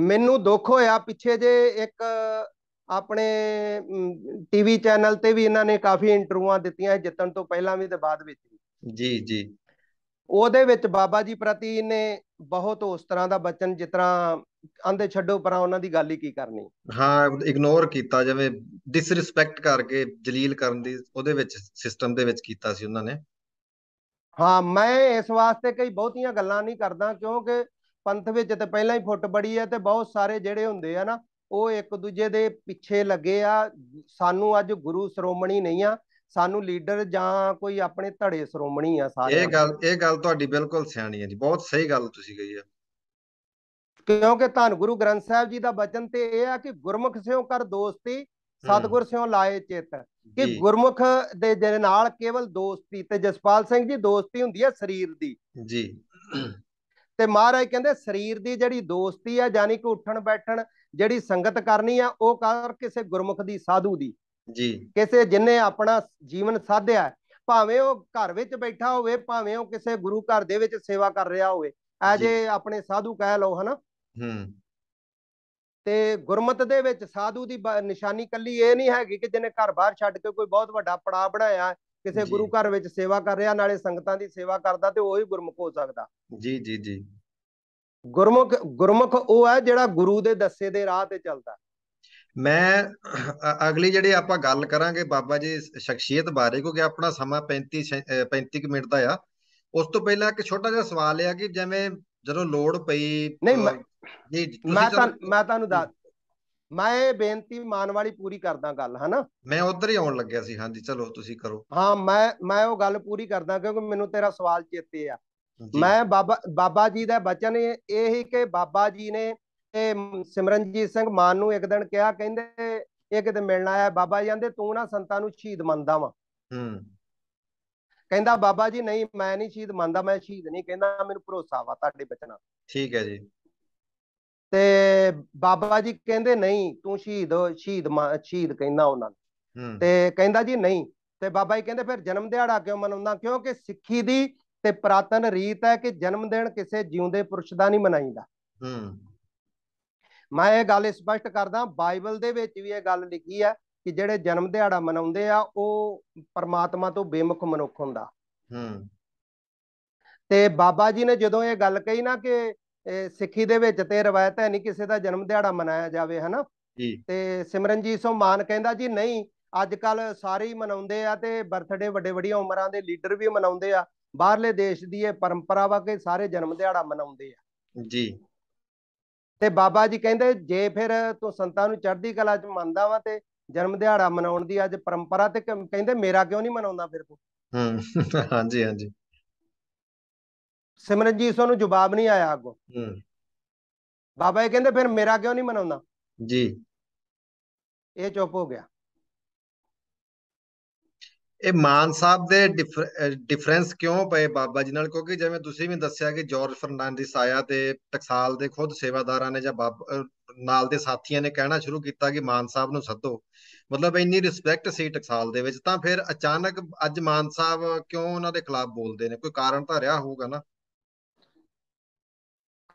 ਮੈਨੂੰ ਦੁੱਖ ਹੋਇਆ ਪਿੱਛੇ ਜੇ ਇੱਕ ਆਪਣੇ ਟੀਵੀ ਚੈਨਲ ਤੇ ਵੀ ਇਹਨਾਂ ਨੇ ਕਾਫੀ ਇੰਟਰਵਿਊਆਂ ਦਿੱਤੀਆਂ ਜਿੱਤਣ ਤੋਂ ਪਹਿਲਾਂ ਵੀ ਤੇ ਬਾਅਦ ਵਿੱਚ ਵੀ ਜੀ ਜੀ ਉਹਦੇ ਵਿੱਚ ਬਾਬਾ ਜੀ ਪ੍ਰਤੀ ਨੇ ਬਹੁਤ ਉਸ ਤਰ੍ਹਾਂ ਦਾ ਬਚਨ ਜਿਸ ਤਰ੍ਹਾਂ ਆਂਦੇ ਛੱਡੋ ਪਰਾਂ ਉਹਨਾਂ ਦੀ ਗੱਲ ਹੀ ਕੀ ਕਰਨੀ ਹਾਂ ਇਗਨੋਰ ਕੀਤਾ ਜਿਵੇਂ ਡਿਸਰਿਸਪੈਕਟ ਕਰਕੇ ਜਲੀਲ ਕਰਨ ਦੀ ਉਹਦੇ ਵਿੱਚ ਸਿਸਟਮ ਦੇ ਵਿੱਚ ਕੀਤਾ ਸੀ ਉਹਨਾਂ ਨੇ ਹਾਂ ਮੈਂ ਇਸ ਵਾਸਤੇ ਕਈ ਬਹੁਤੀਆਂ ਗੱਲਾਂ ਨਹੀਂ ਕਰਦਾ ਕਿਉਂਕਿ ਪੰਥ ਵਿੱਚ ਤੇ ਪਹਿਲਾਂ ਹੀ ਫੁੱਟ ਬੜੀ ਹੈ ਤੇ ਬਹੁਤ ਸਾਰੇ ਜਿਹੜੇ ਹੁੰਦੇ ਆ ਨਾ ਉਹ ਇੱਕ ਦੂਜੇ ਦੇ ਪਿੱਛੇ ਲੱਗੇ ਆ ਸਾਨੂੰ ਅੱਜ ਗੁਰੂ ਸ਼੍ਰੋਮਣੀ ਨਹੀਂ ਆ ਸਾਨੂੰ ਲੀਡਰ ਜਾਂ ਕੋਈ ਆਪਣੇ ਧੜੇ ਸ਼੍ਰੋਮਣੀ ਆ ਸਾਰੇ ਇਹ ਗੱਲ ਇਹ ਗੱਲ ਤੁਹਾਡੀ ਬਿਲਕੁਲ ਸਿਆਣੀ ਹੈ ਜੀ ਬਹੁਤ ਸਹੀ ਗੱਲ ਤੁਸੀਂ ਕਹੀ ਆ ਕਿਉਂਕਿ ਧੰਨ ਗੁਰੂ ਗ੍ਰੰਥ ਸਾਹਿਬ ਜੀ ਦਾ ਬਚਨ ਤੇ ਇਹ ਆ ਕਿ ਗੁਰਮੁਖ ਸਿਓ ਕਰ ਦੋਸਤੀ ਸਤਗੁਰ ਸਿਓ ਲਾਏ ਚਿੱਤ ਕਿ ਗੁਰਮੁਖ ਦੇ ਜਿਹਦੇ ਨਾਲ ਕੇਵਲ ਦੋਸਤੀ ਤੇ ਜਸਪਾਲ ਸਿੰਘ ਜੀ ਦੋਸਤੀ ਹੁੰਦੀ ਹੈ ਸਰੀਰ ਦੀ ਜੀ ਤੇ ਮਹਾਰਾਜ ਕਹਿੰਦੇ ਸਰੀਰ ਦੀ ਜਿਹੜੀ ਦੋਸਤੀ ਆ ਜਾਨੀ ਕਿ ਉੱਠਣ ਬੈਠਣ ਜਿਹੜੀ ਸੰਗਤ ਕਰਨੀ ਆ ਉਹ ਕਰ ਕਿਸੇ ਗੁਰਮੁਖ ਦੀ ਸਾਧੂ ਦੀ ਜੀ ਕਿਸੇ ਜਿਨੇ ਆਪਣਾ ਜੀਵਨ ਸਾਧਿਆ ਭਾਵੇਂ ਉਹ ਘਰ ਵਿੱਚ ਬੈਠਾ ਹੋਵੇ ਭਾਵੇਂ ਉਹ ਕਿਸੇ ਗੁਰੂ ਘਰ ਦੇ ਵਿੱਚ ਸੇਵਾ ਕਰ ਰਿਹਾ ਹੋਵੇ ਐਜੇ ਆਪਣੇ ਸਾਧੂ ਕਹਿ ਲਓ ਹਨਾ ਹੂੰ ਤੇ ਗੁਰਮਤ ਦੇ ਵਿੱਚ ਸਾਧੂ ਦੀ ਨਿਸ਼ਾਨੀ ਕੱਲੀ ਇਹ ਨਹੀਂ ਹੈਗੀ ਕਿ ਜਿਨੇ ਘਰ ਬਾਹਰ ਛੱਡ ਕੇ ਕੋਈ ਬਹੁਤ ਵੱਡਾ ਪੜਾ ਬਣਾਇਆ ਕਿਸੇ ਗੁਰੂ ਘਰ ਵਿੱਚ ਸੇਵਾ ਕਰ ਰਿਹਾ ਨਾਲੇ ਸੰਗਤਾਂ ਦੀ ਸੇਵਾ ਕਰਦਾ ਤੇ ਉਹ ਹੀ ਗੁਰਮੁਖ ਹੋ ਸਕਦਾ ਜੀ ਜੀ ਜੀ ਗੁਰਮੁਖ ਗੁਰਮੁਖ ਉਹ ਹੈ ਜਿਹੜਾ ਗੁਰੂ ਦੇ ਦੱਸੇ ਦੇ ਰਾਹ ਤੇ ਚੱਲਦਾ ਮੈਂ ਅਗਲੀ ਜਿਹੜੇ ਆਪਾਂ ਗੱਲ ਕਰਾਂਗੇ ਬਾਬਾ ਜੀ ਸ਼ਖਸੀਅਤ ਬਾਰੇ ਕਿਉਂਕਿ ਆਪਣਾ ਸਮਾਂ 35 35 ਮਿੰਟ ਦਾ ਆ ਉਸ ਤੋਂ ਪਹਿਲਾਂ ਇੱਕ ਛੋਟਾ ਜਿਹਾ ਸਵਾਲ ਆ ਕਿ ਜਿਵੇਂ ਜਦੋਂ ਲੋੜ ਪਈ ਨਹੀਂ ਮੈਂ ਤਾਂ ਮੈਂ ਤੁਹਾਨੂੰ ਦੱਸ ਮੈਂ ਇਹ ਬੇਨਤੀ ਮਾਨ ਵਾਲੀ ਪੂਰੀ ਕਰਦਾ ਗੱਲ ਹਨਾ ਮੈਂ ਉਧਰ ਹੀ ਆਉਣ ਲੱਗਿਆ ਸੀ ਹਾਂਜੀ ਚਲੋ ਤੁਸੀਂ ਕਰੋ ਹਾਂ ਮੈਂ ਮੈਂ ਉਹ ਗੱਲ ਪੂਰੀ ਕਰਦਾ ਕਿਉਂਕਿ ਮੈਨੂੰ ਤੇਰਾ ਸਵਾਲ ਚੇਤੇ ਆ ਮੈਂ ਬਾਬਾ ਬਾਬਾ ਜੀ ਦਾ ਬਚਨ ਇਹ ਹੀ ਕਿ ਬਾਬਾ ਜੀ ਨੇ ਤੇ ਸਿਮਰਨਜੀਤ ਸਿੰਘ ਮਾਨ ਨੂੰ ਇੱਕ ਦਿਨ ਕਿਹਾ ਕਹਿੰਦੇ ਇਹ ਕਿਤੇ ਮਿਲਣ ਆਇਆ ਬਾਬਾ ਜੀ ਕਹਿੰਦੇ ਤੂੰ ਨਾ ਸੰਤਾਂ ਨੂੰ ਸ਼ਹੀਦ ਮੰਨਦਾ ਵਾ ਹੂੰ ਕਹਿੰਦਾ ਬਾਬਾ ਜੀ ਨਹੀਂ ਮੈਂ ਨਹੀਂ ਸ਼ਹੀਦ ਮੰਨਦਾ ਮੈਂ ਸ਼ਹੀਦ ਨਹੀਂ ਕਹਿੰਦਾ ਮੈਨੂੰ ਭਰੋਸਾ ਵਾ ਤੁਹਾਡੇ ਬਚਨਾਂ ਠੀਕ ਹੈ ਜੀ ਤੇ ਬਾਬਾ ਜੀ ਕਹਿੰਦੇ ਨਹੀਂ ਤੂੰ ਸ਼ਹੀਦ ਸ਼ਹੀਦ ਸ਼ਹੀਦ ਕਹਿੰਦਾ ਉਹਨਾਂ ਨੂੰ ਤੇ ਕਹਿੰਦਾ ਜੀ ਨਹੀਂ ਤੇ ਬਾਬਾ ਜੀ ਕਹਿੰਦੇ ਫਿਰ ਜਨਮ ਦਿਹਾੜਾ ਕਿਉਂ ਮਨਾਉਂਦਾ ਕਿਉਂਕਿ ਸਿੱਖੀ ਦੀ ਤੇ ਪ੍ਰਾਤਨ ਰੀਤ ਹੈ ਕਿ ਜਨਮ ਦਿਨ ਕਿਸੇ ਜਿਉਂਦੇ ਪੁਰਸ਼ ਦਾ ਨਹੀਂ ਮਨਾਈਦਾ ਹੂੰ ਮੈਂ ਇਹ ਗੱਲ ਸਪਸ਼ਟ ਕਰਦਾ ਬਾਈਬਲ ਦੇ ਵਿੱਚ ਵੀ ਇਹ ਗੱਲ ਲਿਖੀ ਆ ਕਿ ਜਿਹੜੇ ਜਨਮ ਦਿਹਾੜਾ ਮਨਾਉਂਦੇ ਆ ਉਹ ਪਰਮਾਤਮਾ ਤੋਂ ਬੇਮੁਖ ਮਨੁੱਖ ਹੁੰਦਾ ਹੂੰ ਤੇ ਬਾਬਾ ਜੀ ਨੇ ਜਦੋਂ ਇਹ ਗੱਲ ਕਹੀ ਨਾ ਕਿ ਸਿੱਖੀ ਦੇ ਵਿੱਚ ਤੇ ਰਵਾਇਤ ਹੈ ਨਹੀਂ ਕਿਸੇ ਦਾ ਜਨਮ ਦਿਹਾੜਾ ਮਨਾਇਆ ਜਾਵੇ ਹਨਾ ਤੇ ਸਿਮਰਨਜੀਤ ਸਿੰਘ ਮਾਨ ਕਹਿੰਦਾ ਜੀ ਨਹੀਂ ਅੱਜ ਕੱਲ ਸਾਰੇ ਹੀ ਮਨਾਉਂਦੇ ਆ ਤੇ ਬਰਥਡੇ ਵੱਡੇ ਵੱਡੀਆਂ ਉਮਰਾਂ ਦੇ ਲੀਡਰ ਵੀ ਮਨਾਉਂਦੇ ਆ ਬਾਹਰਲੇ ਦੇਸ਼ ਦੀ ਇਹ ਪਰੰਪਰਾ ਵਾ ਕਿ ਸਾਰੇ ਜਨਮ ਦਿਹਾੜਾ ਮਨਾਉਂਦੇ ਆ ਜੀ ਤੇ ਬਾਬਾ ਜੀ ਕਹਿੰਦੇ ਜੇ ਫਿਰ ਤੂੰ ਸੰਤਾਂ ਨੂੰ ਚੜ੍ਹਦੀ ਕਲਾ 'ਚ ਮੰਨਦਾ ਵਾ ਤੇ ਜਨਮ ਦਿਹਾੜਾ ਮਨਾਉਣ ਦੀ ਅੱਜ ਪਰੰਪਰਾ ਤੇ ਕਹਿੰਦੇ ਮੇਰਾ ਕਿਉਂ ਨਹੀਂ ਮਨਾਉਂਦਾ ਫਿਰ ਤੂੰ ਹਾਂ ਹਾਂਜੀ ਹਾਂਜੀ ਜੀ ਸਾਨੂੰ ਜਵਾਬ ਨਹੀਂ ਆਇਆ ਅੱਗੋਂ ਹੂੰ ਬਾਬਾ ਇਹ ਕਹਿੰਦੇ ਫਿਰ ਮੇਰਾ ਕਿਉਂ ਨਹੀਂ ਮਨਾਉਂਦਾ ਜੀ ਇਹ ਚੁੱਪ ਹੋ ਗਿਆ ਇਹ ਮਾਨ ਸਾਹਿਬ ਦੇ ਡਿਫਰੈਂਸ ਕਿਉਂ ਪਏ ਬਾਬਾ ਜੀ ਨਾਲ ਕਿਉਂਕਿ ਜਿਵੇਂ ਤੁਸੀਂ ਵੀ ਦੱਸਿਆ ਕਿ ਜਾਰਜ ਫਰਨਾਂਡਿਸ ਆਇਆ ਤੇ ਟਕਸਾਲ ਦੇ ਖੁਦ ਸੇਵਾਦਾਰਾਂ ਨੇ ਜਾਂ ਨਾਲ ਦੇ ਸਾਥੀਆਂ ਨੇ ਕਹਿਣਾ ਸ਼ੁਰੂ ਕੀਤਾ ਕਿ ਮਾਨ ਸਾਹਿਬ ਨੂੰ ਸੱਦੋ ਮਤਲਬ ਇੰਨੀ ਰਿਸਪੈਕਟ ਸੀ ਟਕਸਾਲ ਦੇ ਵਿੱਚ ਤਾਂ ਫਿਰ ਅਚਾਨਕ ਅੱਜ ਮਾਨ ਸਾਹਿਬ ਕਿਉਂ ਉਹਨਾਂ ਦੇ ਖਿਲਾਫ ਬੋਲਦੇ ਨੇ ਕੋਈ ਕਾਰਨ ਤਾਂ ਰਿਹਾ ਹੋਊਗਾ ਨਾ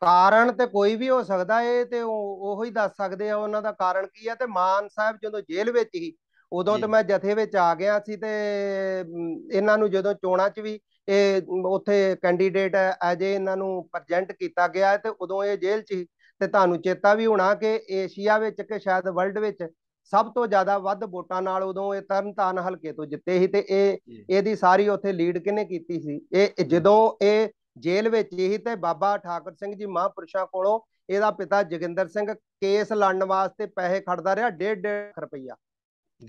ਕਾਰਨ ਤੇ ਕੋਈ ਵੀ ਹੋ ਸਕਦਾ ਇਹ ਤੇ ਉਹ ਹੀ ਦੱਸ ਸਕਦੇ ਆ ਉਹਨਾਂ ਦਾ ਕਾਰਨ ਕੀ ਆ ਤੇ ਮਾਨ ਸਾਹਿਬ ਜਦੋਂ ਜੇਲ੍ਹ ਵਿੱਚ ਹੀ ਉਦੋਂ ਤੇ ਮੈਂ ਜਥੇ ਵਿੱਚ ਆ ਗਿਆ ਸੀ ਤੇ ਇਹਨਾਂ ਨੂੰ ਜਦੋਂ ਚੋਣਾਂ 'ਚ ਵੀ ਇਹ ਉੱਥੇ ਕੈਂਡੀਡੇਟ ਅਜੇ ਇਹਨਾਂ ਨੂੰ ਪ੍ਰੈਜੈਂਟ ਕੀਤਾ ਗਿਆ ਤੇ ਉਦੋਂ ਇਹ ਜੇਲ੍ਹ 'ਚ ਸੀ ਤੇ ਤੁਹਾਨੂੰ ਚੇਤਾ ਵੀ ਹੋਣਾ ਕਿ ਏਸ਼ੀਆ ਵਿੱਚ ਕਿ ਸ਼ਾਇਦ ਵਰਲਡ ਵਿੱਚ ਸਭ ਤੋਂ ਜ਼ਿਆਦਾ ਵੱਧ ਵੋਟਾਂ ਨਾਲ ਉਦੋਂ ਇਹ ਤਰਨਤਾਨ ਹਲਕੇ ਤੋਂ ਜਿੱਤੇ ਸੀ ਤੇ ਇਹ ਇਹਦੀ ਸਾਰੀ ਉੱਥੇ ਲੀਡ ਕਿਨੇ ਕੀਤੀ ਸੀ ਇਹ ਜਦੋਂ ਇਹ ਜੇਲ੍ਹ ਵਿੱਚ ਹੀ ਤੇ ਬਾਬਾ ਠਾਕੁਰ ਸਿੰਘ ਜੀ ਮਹਾਂਪੁਰਸ਼ਾਂ ਕੋਲੋਂ ਇਹਦਾ ਪਿਤਾ ਜਗਿੰਦਰ ਸਿੰਘ ਕੇਸ ਲੜਨ ਵਾਸਤੇ ਪੈਸੇ ਖੜਦਾ ਰਿਹਾ 1.5 ਲੱਖ ਰੁਪਈਆ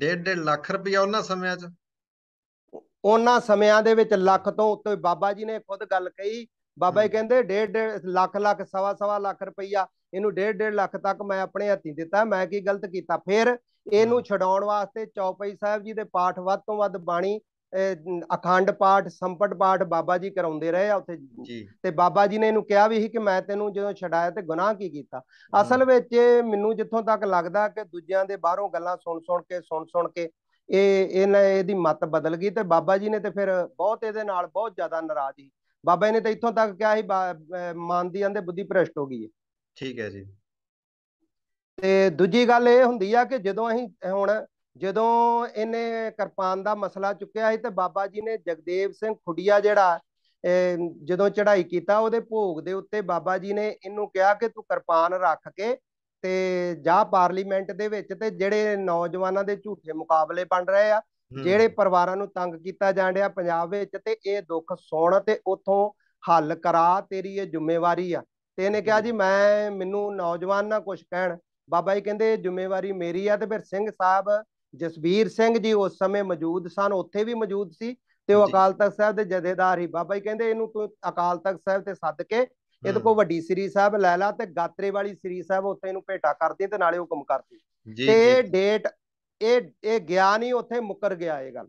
1.5 ਲੱਖ ਰੁਪਇਆ ਉਹਨਾਂ ਸਮਿਆਂ 'ਚ ਉਹਨਾਂ ਸਮਿਆਂ ਦੇ ਵਿੱਚ ਲੱਖ ਤੋਂ ਉੱਤੇ ਬਾਬਾ ਜੀ ਨੇ ਖੁਦ ਗੱਲ ਕਹੀ ਬਾਬਾ ਜੀ ਕਹਿੰਦੇ 1.5 ਲੱਖ ਲੱਖ ਸਵਾ ਸਵਾ ਲੱਖ ਰੁਪਈਆ ਇਹਨੂੰ 1.5 ਲੱਖ ਤੱਕ ਮੈਂ ਆਪਣੇ ਹੱਥੀਂ ਦਿੱਤਾ ਮੈਂ ਕੀ ਗਲਤ ਕੀਤਾ ਫਿਰ ਇਹਨੂੰ ਛਡਾਉਣ ਵਾਸਤੇ ਚੌਪਈ ਸਾਹਿਬ ਜੀ ਦੇ ਪਾਠ ਵੱਧ ਤੋਂ ਵੱਧ ਬਾਣੀ ਅਖੰਡ ਪਾਠ ਸੰਪਟ ਪਾਠ ਬਾਬਾ ਜੀ ਕਰਾਉਂਦੇ ਰਹੇ ਆ ਉੱਥੇ ਤੇ ਬਾਬਾ ਜੀ ਨੇ ਇਹਨੂੰ ਕਿਹਾ ਵੀ ਸੀ ਕਿ ਮੈਂ ਤੈਨੂੰ ਜਦੋਂ ਛਡਾਇਆ ਤੇ ਗੁਨਾਹ ਕੀ ਕੀਤਾ ਅਸਲ ਵਿੱਚ ਮੈਨੂੰ ਜਿੱਥੋਂ ਤੱਕ ਲੱਗਦਾ ਕਿ ਦੂਜਿਆਂ ਦੇ ਬਾਹਰੋਂ ਗੱਲਾਂ ਸੁਣ ਸੁਣ ਕੇ ਸੁਣ ਸੁਣ ਕੇ ਇਹ ਇਹਨਾਂ ਇਹਦੀ ਮਤ ਬਦਲ ਗਈ ਤੇ ਬਾਬਾ ਜੀ ਨੇ ਤੇ ਫਿਰ ਬਹੁਤ ਇਹਦੇ ਨਾਲ ਬਹੁਤ ਜ਼ਿਆਦਾ ਨਾਰਾਜ਼ ਸੀ ਬਾਬਾ ਜੀ ਨੇ ਤਾਂ ਇੱਥੋਂ ਤੱਕ ਕਿਹਾ ਸੀ ਮੰਨਦੀ ਜਾਂਦੇ ਬੁੱਧੀ ਭ੍ਰਸ਼ਟ ਹੋ ਗਈ ਹੈ ਠੀਕ ਹੈ ਜੀ ਤੇ ਦੂਜੀ ਗੱਲ ਇਹ ਹੁੰਦੀ ਆ ਕਿ ਜਦੋਂ ਅਸੀਂ ਹੁਣ ਜਦੋਂ ਇਹਨੇ ਕਿਰਪਾਨ ਦਾ ਮਸਲਾ ਚੁੱਕਿਆ ਸੀ ਤੇ ਬਾਬਾ ਜੀ ਨੇ ਜਗਦੇਵ ਸਿੰਘ ਖੁੱਡੀਆ ਜਿਹੜਾ ਜਦੋਂ ਚੜ੍ਹਾਈ ਕੀਤਾ ਉਹਦੇ ਭੋਗ ਦੇ ਉੱਤੇ ਬਾਬਾ ਜੀ ਨੇ ਇਹਨੂੰ ਕਿਹਾ ਕਿ ਤੂੰ ਕਿਰਪਾਨ ਰੱਖ ਕੇ ਤੇ ਜਾ ਪਾਰਲੀਮੈਂਟ ਦੇ ਵਿੱਚ ਤੇ ਜਿਹੜੇ ਨੌਜਵਾਨਾਂ ਦੇ ਝੂਠੇ ਮੁਕਾਬਲੇ ਬਣ ਰਹੇ ਆ ਜਿਹੜੇ ਪਰਿਵਾਰਾਂ ਨੂੰ ਤੰਗ ਕੀਤਾ ਜਾਣ ਰਿਹਾ ਪੰਜਾਬ ਵਿੱਚ ਤੇ ਇਹ ਦੁੱਖ ਸੁਣ ਤੇ ਉਥੋਂ ਹੱਲ ਕਰਾ ਤੇਰੀ ਇਹ ਜ਼ਿੰਮੇਵਾਰੀ ਆ ਤੇ ਇਹਨੇ ਕਿਹਾ ਜੀ ਮੈਂ ਮੈਨੂੰ ਨੌਜਵਾਨ ਨਾ ਕੁਝ ਕਹਿਣ ਬਾਬਾ ਜੀ ਕਹਿੰਦੇ ਜ਼ਿੰਮੇਵਾਰੀ ਮੇਰੀ ਆ ਤੇ ਫਿਰ ਸਿੰਘ ਸਾਹਿਬ ਜਸਬੀਰ ਸਿੰਘ ਜੀ ਉਸ ਸਮੇਂ ਮੌਜੂਦ ਸਨ ਉੱਥੇ ਵੀ ਮੌਜੂਦ ਸੀ ਤੇ ਉਹ ਅਕਾਲ ਤਖਤ ਸਾਹਿਬ ਦੇ ਜਥੇਦਾਰ ਹੀ ਬਾਬਾ ਜੀ ਕਹਿੰਦੇ ਇਹਨੂੰ ਤੂੰ ਅਕਾਲ ਤਖਤ ਸਾਹਿਬ ਤੇ ਸੱਦ ਕੇ ਇਹਦੇ ਕੋ ਵੱਡੀ ਸ੍ਰੀ ਸਾਹਿਬ ਲੈ ਲਾ ਤੇ ਗਾਤਰੇ ਵਾਲੀ ਸ੍ਰੀ ਸਾਹਿਬ ਉੱਥੇ ਇਹਨੂੰ ਭੇਟਾ ਕਰਦੀ ਤੇ ਨਾਲੇ ਹੁਕਮ ਕਰਦੀ ਤੇ ਡੇਟ ਇਹ ਇਹ ਗਿਆ ਨਹੀਂ ਉੱਥੇ ਮੁੱਕਰ ਗਿਆ ਇਹ ਗੱਲ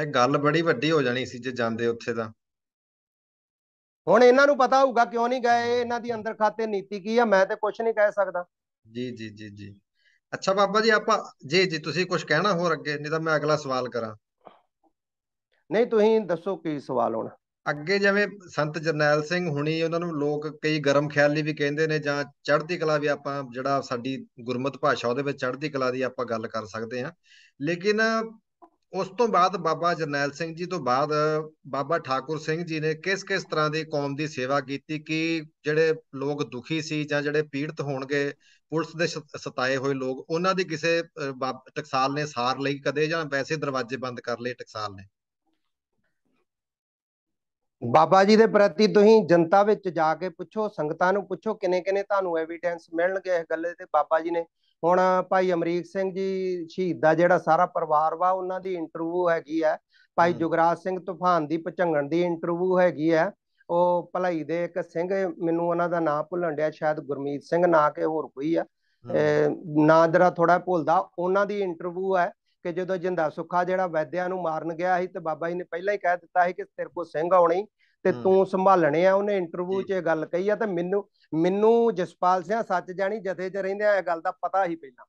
ਇਹ ਗੱਲ ਬੜੀ ਵੱਡੀ ਹੋ ਜਾਣੀ ਸੀ ਜੇ ਜਾਂਦੇ ਉੱਥੇ ਤਾਂ ਹੁਣ ਇਹਨਾਂ ਨੂੰ ਪਤਾ ਹੋਊਗਾ ਕਿਉਂ ਨਹੀਂ ਗਏ ਇਹਨਾਂ ਦੀ ਅੰਦਰ ਖਾਤੇ ਨੀਤੀ ਕੀ ਆ ਮੈਂ ਤੇ ਕੁਝ ਨਹੀਂ ਕਹਿ ਸਕਦਾ ਜੀ ਜੀ ਜੀ ਜੀ ਅੱਛਾ ਬਾਬਾ ਜੀ ਆਪਾਂ ਜੀ ਜੀ ਤੁਸੀਂ ਕੁਝ ਕਹਿਣਾ ਹੋਰ ਅੱਗੇ ਨਹੀਂ ਤਾਂ ਮੈਂ ਅਗਲਾ ਸਵਾਲ ਕਰਾਂ ਨਹੀਂ ਤੁਸੀਂ ਦੱਸੋ ਕੀ ਸਵਾਲ ਹੋਣਾ ਅੱਗੇ ਜਿਵੇਂ ਸੰਤ ਜਰਨੈਲ ਸਿੰਘ ਹੁਣੀ ਉਹਨਾਂ ਨੂੰ ਲੋਕ ਕਈ ਗਰਮ ਖਿਆਲੀ ਵੀ ਕਹਿੰਦੇ ਨੇ ਜਾਂ ਚੜ੍ਹਦੀ ਕਲਾ ਵੀ ਆਪਾਂ ਜਿਹੜਾ ਸਾਡੀ ਗੁਰਮਤ ਭਾਸ਼ਾ ਉਹਦੇ ਵਿੱਚ ਚੜ੍ਹਦੀ ਕਲਾ ਦੀ ਆਪਾਂ ਗੱਲ ਕਰ ਸਕਦੇ ਹਾਂ ਲੇਕਿਨ ਉਸ ਤੋਂ ਬਾਅਦ ਬਾਬਾ ਜਰਨੈਲ ਸਿੰਘ ਜੀ ਤੋਂ ਬਾਅਦ ਬਾਬਾ ਠਾਕੁਰ ਸਿੰਘ ਜੀ ਨੇ ਕਿਸ ਕਿਸ ਤਰ੍ਹਾਂ ਦੀ ਕੌਮ ਦੀ ਸੇਵਾ ਕੀਤੀ ਕਿ ਜਿਹੜੇ ਲੋਕ ਦੁਖੀ ਸੀ ਜਾਂ ਜਿਹੜੇ ਪੀੜਤ ਹੋਣਗੇ ਪੁਲਿਸ ਦੇ ਸਤਾਏ ਹੋਏ ਲੋਕ ਉਹਨਾਂ ਦੇ ਕਿਸੇ ਟਕਸਾਲ ਨੇ ਸਾਰ ਲਈ ਕਦੇ ਜਾਂ ਵੈਸੇ ਦਰਵਾਜ਼ੇ ਬੰਦ ਕਰ ਲਏ ਟਕਸਾਲ ਨੇ ਬਾਬਾ ਜੀ ਦੇ ਪ੍ਰਤੀ ਤੁਸੀਂ ਜਨਤਾ ਵਿੱਚ ਜਾ ਕੇ ਪੁੱਛੋ ਸੰਗਤਾਂ ਨੂੰ ਪੁੱਛੋ ਕਿਨੇ ਕਿਨੇ ਤੁਹਾਨੂੰ ਐਵੀਡੈਂਸ ਮਿਲਣਗੇ ਇਸ ਗੱਲ ਤੇ ਬਾਬਾ ਜੀ ਨੇ ਹੁਣ ਭਾਈ ਅਮਰੀਕ ਸਿੰਘ ਜੀ ਸ਼ਹੀਦ ਦਾ ਜਿਹੜਾ ਸਾਰਾ ਪਰਿਵਾਰ ਵਾ ਉਹਨਾਂ ਦੀ ਇੰਟਰਵਿਊ ਹੈਗੀ ਆ ਭਾਈ ਜੁਗਰਾਜ ਸਿੰਘ ਤੂਫਾਨ ਦੀ ਪਚੰਗਣ ਦੀ ਇੰਟਰਵਿਊ ਹੈਗੀ ਆ ਉਹ ਭਲਾਈ ਦੇ ਇੱਕ ਸਿੰਘ ਮੈਨੂੰ ਉਹਨਾਂ ਦਾ ਨਾਮ ਭੁੱਲਣ ਡਿਆ ਸ਼ਾਇਦ ਗੁਰਮੀਤ ਸਿੰਘ ਨਾ ਕਿ ਹੋਰ ਕੋਈ ਆ ਨਾ ਜਰਾ ਥੋੜਾ ਭੁੱਲਦਾ ਉਹਨਾਂ ਦੀ ਇੰਟਰਵਿਊ ਹੈ ਕਿ ਜਦੋਂ ਜਿੰਦਾ ਸੁੱਖਾ ਜਿਹੜਾ ਵੈਦਿਆਂ ਨੂੰ ਮਾਰਨ ਗਿਆ ਸੀ ਤੇ ਬਾਬਾ ਜੀ ਨੇ ਪਹਿਲਾਂ ਹੀ ਕਹਿ ਦਿੱਤਾ ਸੀ ਕਿ ਤੇਰੇ ਕੋ ਸਿੰਘ ਆਉਣੀ ਤੇ ਤੂੰ ਸੰਭਾਲਣੇ ਆ ਉਹਨੇ ਇੰਟਰਵਿਊ 'ਚ ਇਹ ਗੱਲ ਕਹੀ ਆ ਤੇ ਮੈਨੂੰ ਮੈਨੂੰ ਜਸਪਾਲ ਸਿੰਘ ਸੱਚ ਜਾਣੀ ਜਥੇ 'ਚ ਰਹਿੰਦੇ ਆ ਇਹ ਗੱਲ ਦਾ ਪਤਾ ਹੀ ਪਹਿਲਾਂ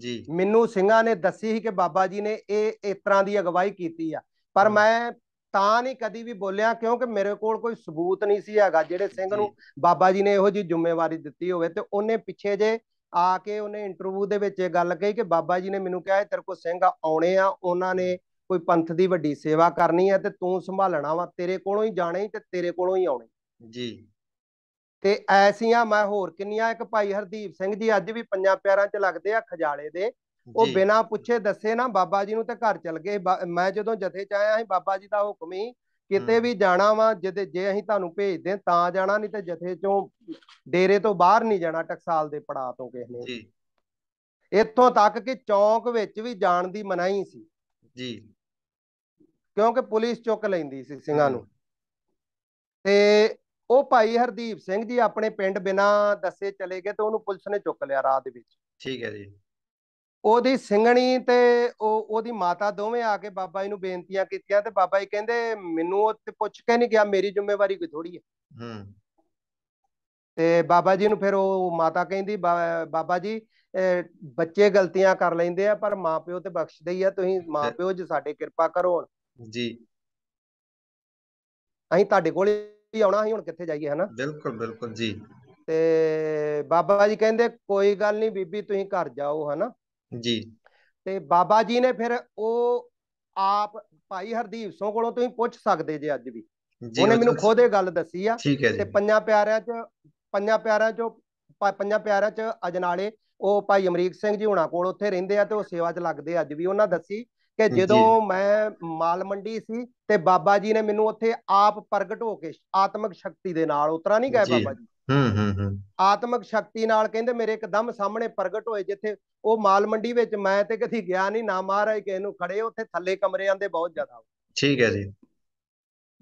ਜੀ ਮੈਨੂੰ ਸਿੰਘਾਂ ਨੇ ਦੱਸੀ ਸੀ ਕਿ ਬਾਬਾ ਜੀ ਨੇ ਇਹ ਇਸ ਤਰ੍ਹਾਂ ਦੀ ਅਗਵਾਈ ਕੀਤੀ ਆ ਪਰ ਮੈਂ ਤਾਂ ਨਹੀਂ ਕਦੀ ਵੀ ਬੋਲਿਆ ਕਿਉਂਕਿ ਮੇਰੇ ਕੋਲ ਕੋਈ ਸਬੂਤ ਨਹੀਂ ਸੀ ਹੈਗਾ ਜਿਹੜੇ ਸਿੰਘ ਨੂੰ ਬਾਬਾ ਜੀ ਨੇ ਇਹੋ ਜੀ ਜ਼ਿੰਮੇਵਾਰੀ ਦਿੱਤੀ ਹੋਵੇ ਤੇ ਉਹਨੇ ਪਿੱਛੇ ਜੇ ਆ ਕੇ ਉਹਨੇ ਇੰਟਰਵਿਊ ਦੇ ਵਿੱਚ ਇਹ ਗੱਲ ਕਹੀ ਕਿ ਬਾਬਾ ਜੀ ਨੇ ਮੈਨੂੰ ਕਿਹਾ ਤੇਰੇ ਕੋਲ ਸਿੰਘ ਆਉਣੇ ਆ ਉਹਨਾਂ ਨੇ ਕੋਈ ਪੰਥ ਦੀ ਵੱਡੀ ਸੇਵਾ ਕਰਨੀ ਹੈ ਤੇ ਤੂੰ ਸੰਭਾਲਣਾ ਵਾ ਤੇਰੇ ਕੋਲੋਂ ਹੀ ਜਾਣੇ ਤੇ ਤੇਰੇ ਕੋਲੋਂ ਹੀ ਆਉਣੇ ਜੀ ਤੇ ਐਸੀਆਂ ਮੈਂ ਹੋਰ ਕਿੰਨੀਆਂ ਇੱਕ ਭਾਈ ਹਰਦੀਪ ਸਿੰਘ ਜੀ ਅੱਜ ਵੀ ਪੰਜਾਂ ਪਿਆਰਾਂ 'ਚ ਲੱਗਦੇ ਆ ਖਜਾਲੇ ਦੇ ਉਹ ਬਿਨਾ ਪੁੱਛੇ ਦੱਸੇ ਨਾ ਬਾਬਾ ਜੀ ਨੂੰ ਤੇ ਘਰ ਚਲ ਗਏ ਮੈਂ ਜਦੋਂ ਜਥੇ ਚ ਆਇਆ ਸੀ ਬਾਬਾ ਜੀ ਦਾ ਹੁਕਮ ਹੀ ਕਿਤੇ ਵੀ ਜਾਣਾ ਵਾ ਜੇ ਜੇ ਅਸੀਂ ਤੁਹਾਨੂੰ ਭੇਜਦੇ ਤਾਂ ਜਾਣਾ ਨਹੀਂ ਤੇ ਜਥੇ ਚੋਂ ਡੇਰੇ ਤੋਂ ਬਾਹਰ ਨਹੀਂ ਜਾਣਾ ਟਕਸਾਲ ਦੇ ਪੜਾ ਤੋਂ ਕਿਸੇ ਨੇ ਇੱਥੋਂ ਤੱਕ ਕਿ ਚੌਂਕ ਵਿੱਚ ਵੀ ਜਾਣ ਦੀ ਮਨਾਹੀ ਸੀ ਜੀ ਕਿਉਂਕਿ ਪੁਲਿਸ ਚੁੱਕ ਲੈਂਦੀ ਸੀ ਸਿੰਘਾਂ ਨੂੰ ਤੇ ਉਹ ਭਾਈ ਹਰਦੀਪ ਸਿੰਘ ਜੀ ਆਪਣੇ ਪਿੰਡ ਬਿਨਾ ਦੱਸੇ ਚਲੇ ਗਏ ਤੇ ਉਹਨੂੰ ਪੁਲਿਸ ਨੇ ਚੁੱਕ ਲਿਆ ਰਾਹ ਦੇ ਵਿੱਚ ਠੀਕ ਹੈ ਜੀ ਉਹਦੀ ਸਿੰਘਣੀ ਤੇ ਉਹ ਉਹਦੀ ਮਾਤਾ ਦੋਵੇਂ ਆ ਕੇ ਬਾਬਾ ਜੀ ਨੂੰ ਬੇਨਤੀਆਂ ਕੀਤੀਆਂ ਤੇ ਬਾਬਾ ਜੀ ਕਹਿੰਦੇ ਮੈਨੂੰ ਉਹ ਤੇ ਪੁੱਛ ਕੇ ਨਹੀਂ ਗਿਆ ਮੇਰੀ ਜ਼ਿੰਮੇਵਾਰੀ ਕੋਈ ਥੋੜੀ ਹੈ ਹੂੰ ਤੇ ਬਾਬਾ ਜੀ ਨੂੰ ਫਿਰ ਉਹ ਮਾਤਾ ਕਹਿੰਦੀ ਬਾਬਾ ਜੀ ਬੱਚੇ ਗਲਤੀਆਂ ਕਰ ਲੈਂਦੇ ਆ ਪਰ ਮਾਪਿਓ ਤੇ ਬਖਸ਼ਦੇ ਹੀ ਆ ਤੁਸੀਂ ਮਾਪਿਓ ਜੀ ਸਾਡੇ ਕਿਰਪਾ ਕਰੋ ਜੀ ਅਸੀਂ ਤੁਹਾਡੇ ਕੋਲ ਹੀ ਆਉਣਾ ਸੀ ਹੁਣ ਕਿੱਥੇ ਜਾਈਏ ਹਨਾ ਬਿਲਕੁਲ ਬਿਲਕੁਲ ਜੀ ਤੇ ਬਾਬਾ ਜੀ ਕਹਿੰਦੇ ਕੋਈ ਗੱਲ ਨਹੀਂ ਬੀਬੀ ਤੁਸੀਂ ਘਰ ਜਾਓ ਹਨਾ ਜੀ ਤੇ ਬਾਬਾ ਜੀ ਨੇ ਫਿਰ ਉਹ ਆਪ ਭਾਈ ਹਰਦੀਪ ਸਿੰਘ ਕੋਲੋਂ ਤੁਸੀਂ ਪੁੱਛ ਸਕਦੇ ਜੇ ਅੱਜ ਵੀ ਉਹਨੇ ਮੈਨੂੰ ਖੁਦ ਇਹ ਗੱਲ ਦੱਸੀ ਆ ਤੇ ਪੰਜਾਂ ਪਿਆਰਿਆਂ ਚ ਪੰਜਾਂ ਪਿਆਰਿਆਂ ਚ ਪੰਜਾਂ ਪਿਆਰਿਆਂ ਚ ਅਜਨਾਲੇ ਉਹ ਭਾਈ ਅਮਰੀਕ ਸਿੰਘ ਜੀ ਹੁਣਾਂ ਕੋਲ ਉੱਥੇ ਰਹਿੰਦੇ ਆ ਤੇ ਉਹ ਸੇਵਾ 'ਚ ਲੱਗਦੇ ਅੱਜ ਵੀ ਉਹਨਾਂ ਦੱਸੀ ਕਿ ਜਦੋਂ ਮੈਂ ਮਾਲ ਮੰਡੀ ਸੀ ਤੇ ਬਾਬਾ ਜੀ ਨੇ ਮੈਨੂੰ ਉੱਥੇ ਆਪ ਪ੍ਰਗਟ ਹੋ ਕੇ ਆਤਮਿਕ ਸ਼ਕਤੀ ਦੇ ਨਾਲ ਉਤਰਾ ਨਹੀਂ ਗਏ ਬਾਬਾ ਜੀ ਆਤਮਿਕ ਸ਼ਕਤੀ ਨਾਲ ਕਹਿੰਦੇ ਮੇਰੇ ਇੱਕਦਮ ਸਾਹਮਣੇ ਪ੍ਰਗਟ ਹੋਏ ਜਿੱਥੇ ਉਹ ਮਾਲ ਮੰਡੀ ਵਿੱਚ ਮੈਂ ਤੇ ਕਿਥੀ ਗਿਆ ਨਹੀਂ ਨਾ ਮਹਾਰਾਜ ਕਿਸੇ ਨੂੰ ਖੜੇ ਉੱਥੇ ਥੱਲੇ ਕਮਰਿਆਂ ਦੇ ਬਹੁਤ ਜ਼ਿਆਦਾ ਠੀਕ ਹੈ ਜੀ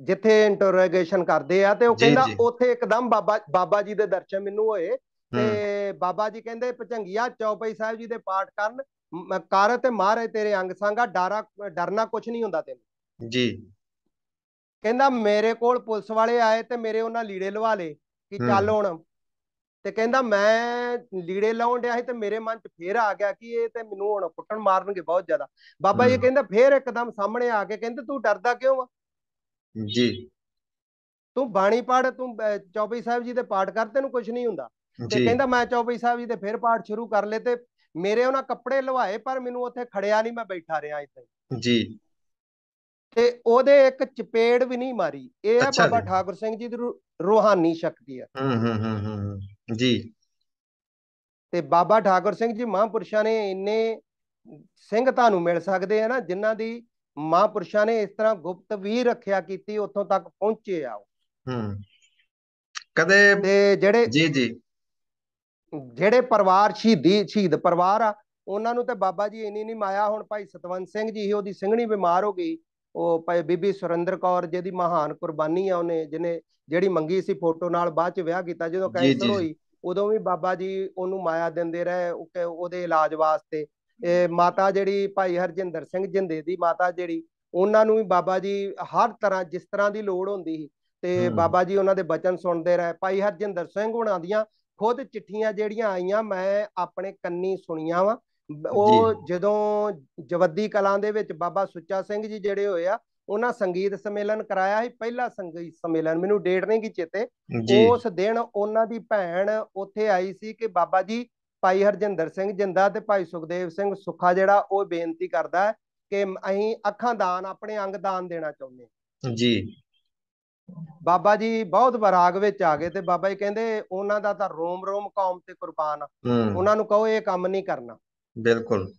ਜਿੱਥੇ ਇੰਟਰੋਗੇਸ਼ਨ ਕਰਦੇ ਆ ਤੇ ਉਹ ਕਹਿੰਦਾ ਉੱਥੇ ਇੱਕਦਮ ਬਾਬਾ ਬਾਬਾ ਜੀ ਦੇ ਦਰਸ਼ਨ ਮੈਨੂੰ ਹੋਏ ਤੇ ਬਾਬਾ ਜੀ ਕਹਿੰਦੇ ਪਚੰਗੀਆ ਚੌਪਈ ਸਾਹਿਬ ਜੀ ਦੇ ਪਾਠ ਕਰਨ ਕਰ ਤੇ ਮਹਾਰਾਜ ਤੇਰੇ ਅੰਗ ਸੰਗਾ ਡਾਰਾ ਡਰਨਾ ਕੁਝ ਨਹੀਂ ਹੁੰਦਾ ਤੈਨੂੰ ਜੀ ਕਹਿੰਦਾ ਮੇਰੇ ਕੋਲ ਪੁਲਿਸ ਵਾਲੇ ਆਏ ਤੇ ਮੇਰੇ ਉਹਨਾਂ ਲੀੜੇ ਲਵਾ ਲੇ ਕਿ ਚੱਲ ਹੁਣ ਤੇ ਕਹਿੰਦਾ ਮੈਂ ਲੀੜੇ ਲਾਉਣ ਡਿਆ ਸੀ ਤੇ ਮੇਰੇ ਮਨ 'ਚ ਫੇਰ ਆ ਗਿਆ ਕਿ ਇਹ ਤੇ ਮੈਨੂੰ ਹੁਣ ਕੁੱਟਣ ਮਾਰਨਗੇ ਬਹੁਤ ਜ਼ਿਆਦਾ ਬਾਬਾ ਜੀ ਕਹਿੰਦਾ ਫੇਰ ਇੱਕਦਮ ਸਾਹਮਣੇ ਆ ਕੇ ਕਹਿੰਦੇ ਤੂੰ ਡਰਦਾ ਕਿਉਂ ਆ ਜੀ ਤੂੰ ਬਾਣੀ ਪੜ ਤੂੰ ਚੌਪਈ ਸਾਹਿਬ ਜੀ ਦੇ ਪਾਠ ਕਰ ਤੈਨੂੰ ਕੁਝ ਨਹੀਂ ਹੁੰਦਾ ਤੇ ਕਹਿੰਦਾ ਮੈਂ ਚੌਪਈ ਸਾਹਿਬ ਜੀ ਦੇ ਫੇਰ ਪਾਠ ਸ਼ੁਰੂ ਕਰ ਲਏ ਤੇ ਮੇਰੇ ਉਹਨਾਂ ਕੱਪੜੇ ਲਵਾਏ ਪਰ ਮੈਨੂੰ ਉੱਥੇ ਖੜਿਆ ਨਹੀਂ ਮੈਂ ਬੈਠਾ ਰਿਹਾ ਇੱਥੇ ਜੀ ਤੇ ਉਹਦੇ ਇੱਕ ਚਪੇੜ ਵੀ ਨਹੀਂ ਮਾਰੀ ਇਹ ਹੈ ਬਾਬਾ ਠਾਕੁਰ ਸਿੰਘ ਜੀ ਦੀ ਰੋਹਾਨੀ ਸ਼ਕਤੀ ਹੈ ਹੂੰ ਹੂੰ ਹੂੰ ਜੀ ਤੇ ਬਾਬਾ ਠਾਕੁਰ ਸਿੰਘ ਜੀ ਮਹਾਂਪੁਰਸ਼ਾਂ ਨੇ ਇੰਨੇ ਸਿੰਘ ਤੁਹਾਨੂੰ ਮਿਲ ਸਕਦੇ ਆ ਨਾ ਜਿਨ੍ਹਾਂ ਦੀ ਮਹਾਂਪੁਰਸ਼ਾਂ ਨੇ ਇਸ ਤਰ੍ਹਾਂ ਗੁਪਤ ਵੀ ਰੱਖਿਆ ਕੀਤੀ ਉੱਥੋਂ ਤੱਕ ਪਹੁੰਚੇ ਆ ਹੂੰ ਕਦੇ ਤੇ ਜਿਹੜੇ ਜੀ ਜੀ ਜਿਹੜੇ ਪਰਿਵਾਰ ਸ਼ਹੀਦੀ ਸ਼ਹੀਦ ਪਰਿਵਾਰ ਆ ਉਹਨਾਂ ਨੂੰ ਤੇ ਬਾਬਾ ਜੀ ਇੰਨੀ ਨਹੀਂ ਮਾਇਆ ਹੁਣ ਭਾਈ ਸਤਵੰਤ ਸਿੰਘ ਜੀ ਹੀ ਉਹਦੀ ਸਿੰਘਣੀ ਬਿਮਾਰ ਹੋ ਗਈ ਉਹ ਭਾਈ ਬੀਬੀ ਸੁਰਿੰਦਰ ਕੌਰ ਜਿਹਦੀ ਮਹਾਨ ਕੁਰਬਾਨੀ ਆ ਉਹਨੇ ਜਿਹਨੇ ਜਿਹੜੀ ਮੰਗੀ ਸੀ ਫੋਟੋ ਨਾਲ ਬਾਅਦ ਚ ਵਿਆਹ ਕੀਤਾ ਜਦੋਂ ਕੈਂਸਰ ਹੋਈ ਉਦੋਂ ਵੀ ਬਾਬਾ ਜੀ ਉਹਨੂੰ ਮਾਇਆ ਦਿੰਦੇ ਰਹੇ ਉਹਦੇ ਇਲਾਜ ਵਾਸਤੇ ਇਹ ਮਾਤਾ ਜਿਹੜੀ ਭਾਈ ਹਰਜਿੰਦਰ ਸਿੰਘ ਜਿੰਦੇ ਦੀ ਮਾਤਾ ਜਿਹੜੀ ਉਹਨਾਂ ਨੂੰ ਵੀ ਬਾਬਾ ਜੀ ਹਰ ਤਰ੍ਹਾਂ ਜਿਸ ਤਰ੍ਹਾਂ ਦੀ ਲੋੜ ਹੁੰਦੀ ਸੀ ਤੇ ਬਾਬਾ ਜੀ ਉਹਨਾਂ ਦੇ ਬਚਨ ਸੁਣਦੇ ਰਹੇ ਭਾਈ ਹਰਜਿੰਦਰ ਸਿੰਘ ਉਹਨਾਂ ਦੀਆਂ ਖੁਦ ਚਿੱਠੀਆਂ ਜਿਹੜੀਆਂ ਆਈਆਂ ਮੈਂ ਆਪਣੇ ਕੰਨੀ ਸੁਣੀਆਂ ਵਾ ਉਹ ਜਦੋਂ ਜਵੱਦੀ ਕਲਾਂ ਦੇ ਵਿੱਚ ਬਾਬਾ ਸੁੱਚਾ ਸਿੰਘ ਜੀ ਜਿਹੜੇ ਹੋਏ ਆ ਉਹਨਾਂ ਸੰਗੀਤ ਸੰਮੇਲਨ ਕਰਾਇਆ ਸੀ ਪਹਿਲਾ ਸੰਗੀਤ ਸੰਮੇਲਨ ਮੈਨੂੰ ਡੇਟ ਨਹੀਂ ਗਈ ਚੇਤੇ ਉਸ ਦਿਨ ਉਹਨਾਂ ਦੀ ਭੈਣ ਉੱਥੇ ਆਈ ਸੀ ਕਿ ਬਾਬਾ ਜੀ ਭਾਈ ਹਰਜਿੰਦਰ ਸਿੰਘ ਜਿੰਦਾ ਤੇ ਭਾਈ ਸੁਖਦੇਵ ਸਿੰਘ ਸੁੱਖਾ ਜਿਹੜਾ ਉਹ ਬੇਨਤੀ ਕਰਦਾ ਕਿ ਅਸੀਂ ਅੱਖਾਂ ਦਾਨ ਆਪਣੇ ਅੰਗ ਦਾਨ ਦੇਣਾ ਚਾਹੁੰਦੇ ਜੀ ਬਾਬਾ ਜੀ ਬਹੁਤ ਬਰਾਗ ਵਿੱਚ ਆ ਗਏ ਤੇ ਬਾਬਾ ਜੀ ਕਹਿੰਦੇ ਉਹਨਾਂ ਦਾ ਤਾਂ ਰੋਮ ਰੋਮ ਕੌਮ ਤੇ ਕੁਰਬਾਨ ਉਹਨਾਂ ਨੂੰ ਕਹੋ ਇਹ ਕੰਮ ਨਹੀਂ ਕਰਨਾ ਬਿਲਕੁਲ